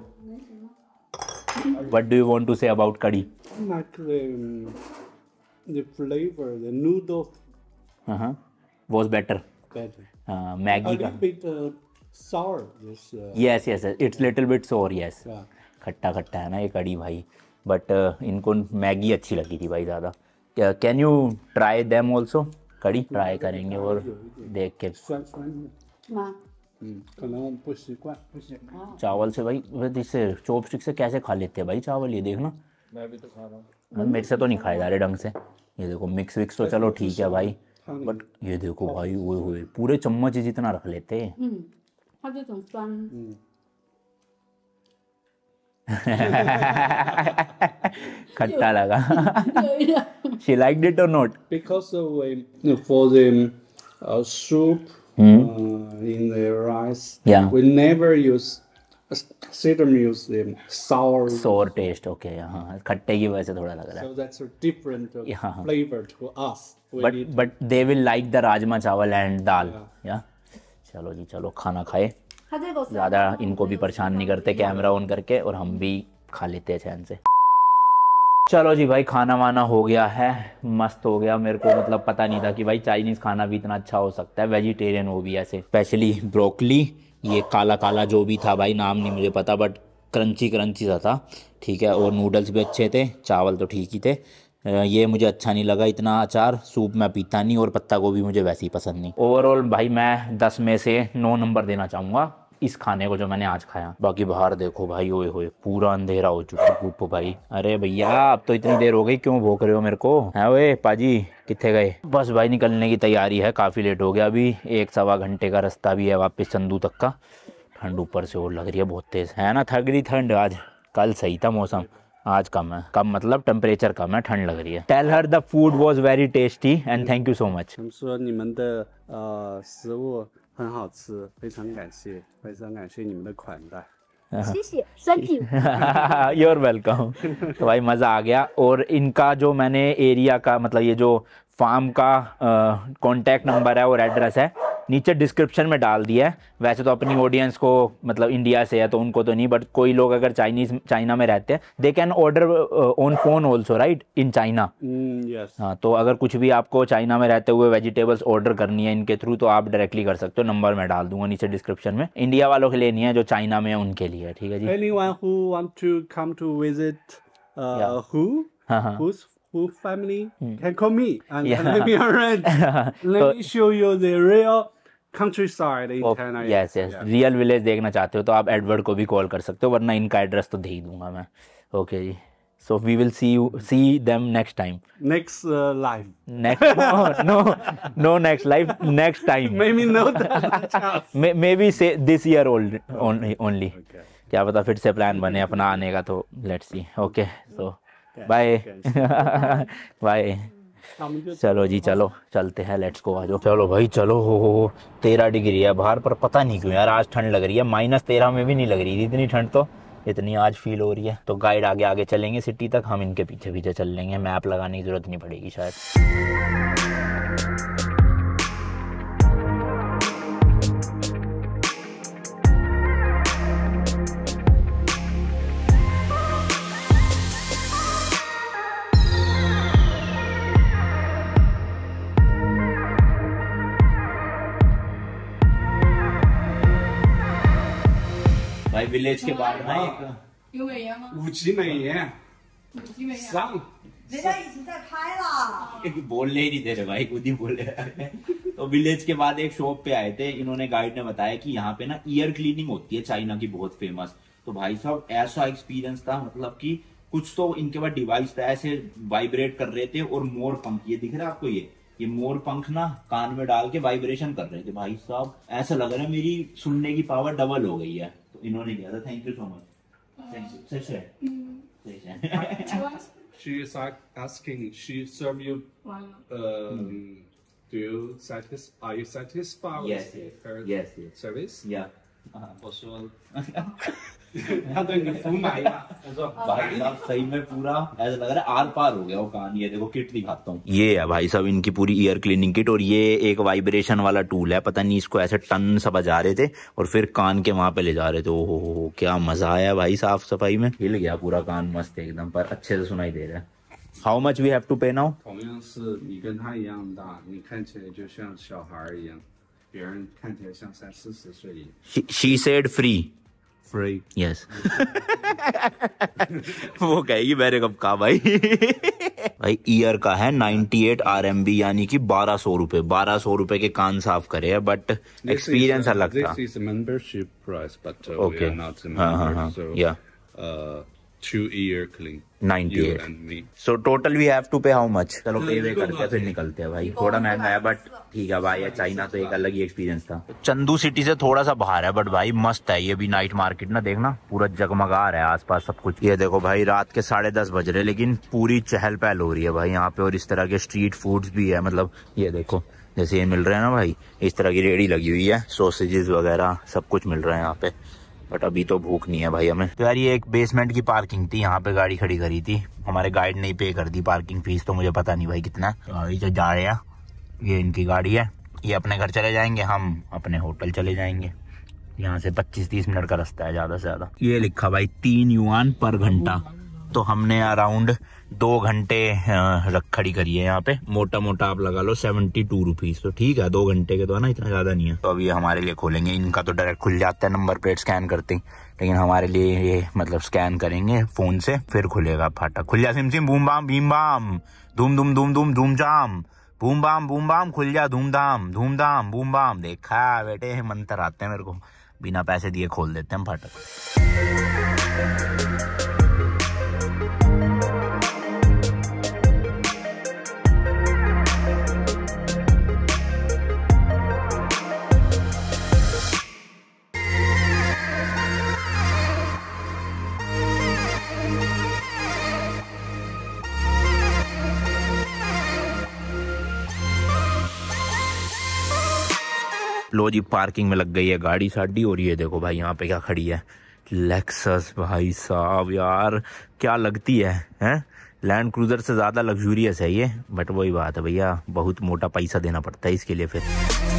what do you want to say about curry was better better uh, maggi ka bit, uh, sour this uh, yes yes it's little bit sour yes yeah. खट्टा खट्टा है ना ये कड़ी भाई बट uh, इनको मैगी अच्छी लगी थी भाई ज़्यादा can you try them also curry try करेंगे और देख के हाँ। चावल से भाई इससे स्टिक से कैसे खा लेते हैं भाई चावल ये देखना मैं भी तो खा रहा हूँ मेरे से तो नहीं खाए जा रहे ढंग से ये देखो मिक्स विक्स तो चलो ठीक है भाई बट ये देखो भाई वो पूरे चम्मच जितना रख लेते हम्म। हैं तो, हम्म। खट्टा लगा she liked it or not because of, um, for the uh, soup mm. uh, in the rice yeah we never use sedum use the sour sour taste okay हाँ खट्टे की वजह से थोड़ा लग रहा है so that's a different uh, yeah. flavor to us but eat. but they will like the rajma chawal and dal yeah, yeah? चलो जी चलो खाना खाए ज़्यादा इनको भी परेशान नहीं करते कैमरा ऑन करके और हम भी खा लेते हैं चैन से चलो जी भाई खाना वाना हो गया है मस्त हो गया मेरे को मतलब पता नहीं था कि भाई चाइनीज़ खाना भी इतना अच्छा हो सकता है वेजिटेरियन हो भी ऐसे स्पेशली ब्रोकली ये काला काला जो भी था भाई नाम नहीं मुझे पता बट क्रंची क्रंची सा था ठीक है और नूडल्स भी अच्छे थे चावल तो ठीक ही थे ये मुझे अच्छा नहीं लगा इतना अचार सूप मैं पीता नहीं और पत्ता गोभी मुझे वैसे ही पसंद नहीं ओवरऑल भाई मैं दस में से नौ नंबर देना चाहूँगा इस खाने को जो मैंने आज खाया बाकी बाहर देखो भाई ओए होए पूरा अंधेरा हो चुका गुप भाई अरे भैया अब तो इतनी देर हो गई क्यों भोग रहे हो मेरे को है वे पाजी कितने गए बस भाई निकलने की तैयारी है काफ़ी लेट हो गया अभी एक सवा घंटे का रास्ता भी है वापिस चंदू तक का ठंड ऊपर से और लग रही है बहुत तेज़ है ना थक रही ठंड आज कल सही था मौसम आज कम है कम मतलब टेम्परेचर कम है ठंड लग रही है tell her the food was very tasty and thank you so much 很好吃，非常感谢，非常感谢你们的款待。यूर वेलकम [LAUGHS] [LAUGHS] तो भाई मज़ा आ गया और इनका जो मैंने एरिया का मतलब ये जो फार्म का कॉन्टैक्ट नंबर है और एड्रेस है नीचे डिस्क्रिप्शन में डाल दिया है वैसे तो अपनी ऑडियंस को मतलब इंडिया से है तो उनको तो नहीं बट कोई लोग अगर चाइनीज चाइना में रहते हैं they can order on phone also right in China हाँ तो अगर कुछ भी आपको चाइना में रहते हुए वेजिटेबल्स ऑर्डर करनी है इनके थ्रू तो आप डायरेक्टली कर सकते हो नंबर में डाल दूंगा नीचे डिस्क्रिप्शन में इंडिया वालों के लिए नहीं है जो चाइना में है उनके लिए ठीक है जी who family mm. can call me and, yeah. and let me arrange. let me show you the real countryside in China. Yes, yes. Yeah. Real village देखना चाहते हो तो आप Edward को भी call कर सकते हो वरना इनका address तो दे ही दूंगा मैं okay, ji So we will see you see them next time. Next uh, live. Next no, no no next live next time. Maybe no. Maybe say this year old only. only. Okay. क्या पता फिर से plan बने अपना आने का तो let's see okay so bye [LAUGHS] bye चलो जी चलो चलते हैं लेट्स को आजो चलो भाई चलो हो हो तेरह डिग्री है बाहर पर पता नहीं क्यों यार आज ठंड लग रही है माइनस तेरह में भी नहीं लग रही थी इतनी ठंड तो इतनी आज फील हो रही है तो गाइड आगे आगे चलेंगे सिटी तक हम इनके पीछे पीछे चल लेंगे मैप लगाने की जरूरत नहीं पड़ेगी शायद विलेज के बारे में 有美颜吗？五级美颜，五级美颜，上。人家已经在拍了。एक हाँ। तो बोलने ही नहीं दे रहे भाई खुद ही बोल रहे तो विलेज के बाद एक शॉप पे आए थे इन्होंने गाइड ने बताया कि यहाँ पे ना ईयर क्लीनिंग होती है चाइना की बहुत फेमस तो भाई साहब ऐसा एक्सपीरियंस था मतलब कि कुछ तो इनके पास डिवाइस था ऐसे वाइब्रेट कर रहे थे और मोर पंख ये दिख रहा है आपको ये ये मोर पंख ना कान में डाल के वाइब्रेशन कर रहे थे भाई साहब ऐसा लग रहा है मेरी सुनने की पावर डबल हो गई है in India. So thank you so much. Thank you. Mm. [LAUGHS] She is asking, she serve you. Um, mm. Do you satisfy? Are you satisfied yes, with yes. her yes, yes. service? Yeah. Uh [LAUGHS] [LAUGHS] तो [LAUGHS] सही में पूरा ऐसा लग रहा है are पार हो गया वो कहानी है देखो किट हूँ ये है भाई साहब इनकी पूरी ईयर क्लीनिंग किट और ये एक वाइब्रेशन वाला टूल है पता नहीं इसको ऐसे टन बजा रहे थे और फिर कान के वहां पे ले जा रहे थे ओहो क्या मजा आया भाई साफ सफाई में हिल गया पूरा कान मस्त एकदम पर अच्छे से सुनाई दे रहा है How much we have to pay she said free. free. Yes. [LAUGHS] वो कहेगी मेरे कब का भाई भाई ईयर का है 98 आरएमबी यानी कि बारह सौ रूपए बारह सौ रुपए के कान साफ करे है बट एक्सपीरियंस अलग था मेंबरशिप प्राइस बट ओके हां हां yeah eight so total we have to pay how much चलो पे वे तो करते हैं फिर निकलते हैं भाई थोड़ा महंगा है बट ठीक है भाई चाइना तो एक अलग ही एक्सपीरियंस था चंदू सिटी से थोड़ा सा बाहर है बट भाई मस्त है ये भी नाइट मार्केट ना देखना पूरा जगमगा रहा है आसपास सब कुछ ये देखो भाई रात के साढ़े दस बज रहे लेकिन पूरी चहल पहल हो रही है भाई यहाँ पे और इस तरह के स्ट्रीट फूड्स भी है मतलब ये देखो जैसे ये मिल रहे हैं ना भाई इस तरह की रेडी लगी हुई है सोसेजेस वगैरह सब कुछ मिल रहा है यहाँ पे बट अभी तो भूख नहीं है भाई हमें तो यार ये एक बेसमेंट की पार्किंग थी यहाँ पे गाड़ी खड़ी करी थी हमारे गाइड ने पे कर दी पार्किंग फीस तो मुझे पता नहीं भाई कितना अभी जो तो जा रहे हैं ये इनकी गाड़ी है ये अपने घर चले जाएंगे हम अपने होटल चले जाएंगे यहाँ से 25-30 मिनट का रास्ता है ज़्यादा से ज़्यादा ये लिखा भाई तीन युवान पर घंटा तो हमने अराउंड दो घंटे हाँ, रख खड़ी करिए यहाँ पे मोटा मोटा आप लगा लो सेवेंटी टू रुपीज तो ठीक है दो घंटे के तो है ना इतना ज्यादा नहीं है तो अब ये हमारे लिए खोलेंगे इनका तो डायरेक्ट खुल जाता है नंबर प्लेट स्कैन करते लेकिन हमारे लिए ये मतलब स्कैन करेंगे फोन से फिर खुलेगा फाटा खुल जा सिम सिम बूम बाम भीम बाम धूम धूम धूम धूम धूम जाम बूम बाम बूम बाम खुल जा धूमधाम धूमधाम बूम बाम देखा बेटे मंत्र आते हैं मेरे को बिना पैसे दिए खोल देते हैं फाटक लो जी पार्किंग में लग गई है गाड़ी साड़ी और ये देखो भाई यहाँ पे क्या खड़ी है लेक्सस भाई साहब यार क्या लगती है हैं लैंड क्रूजर से ज़्यादा लग्जूरियस है ये बट वही बात है भैया बहुत मोटा पैसा देना पड़ता है इसके लिए फिर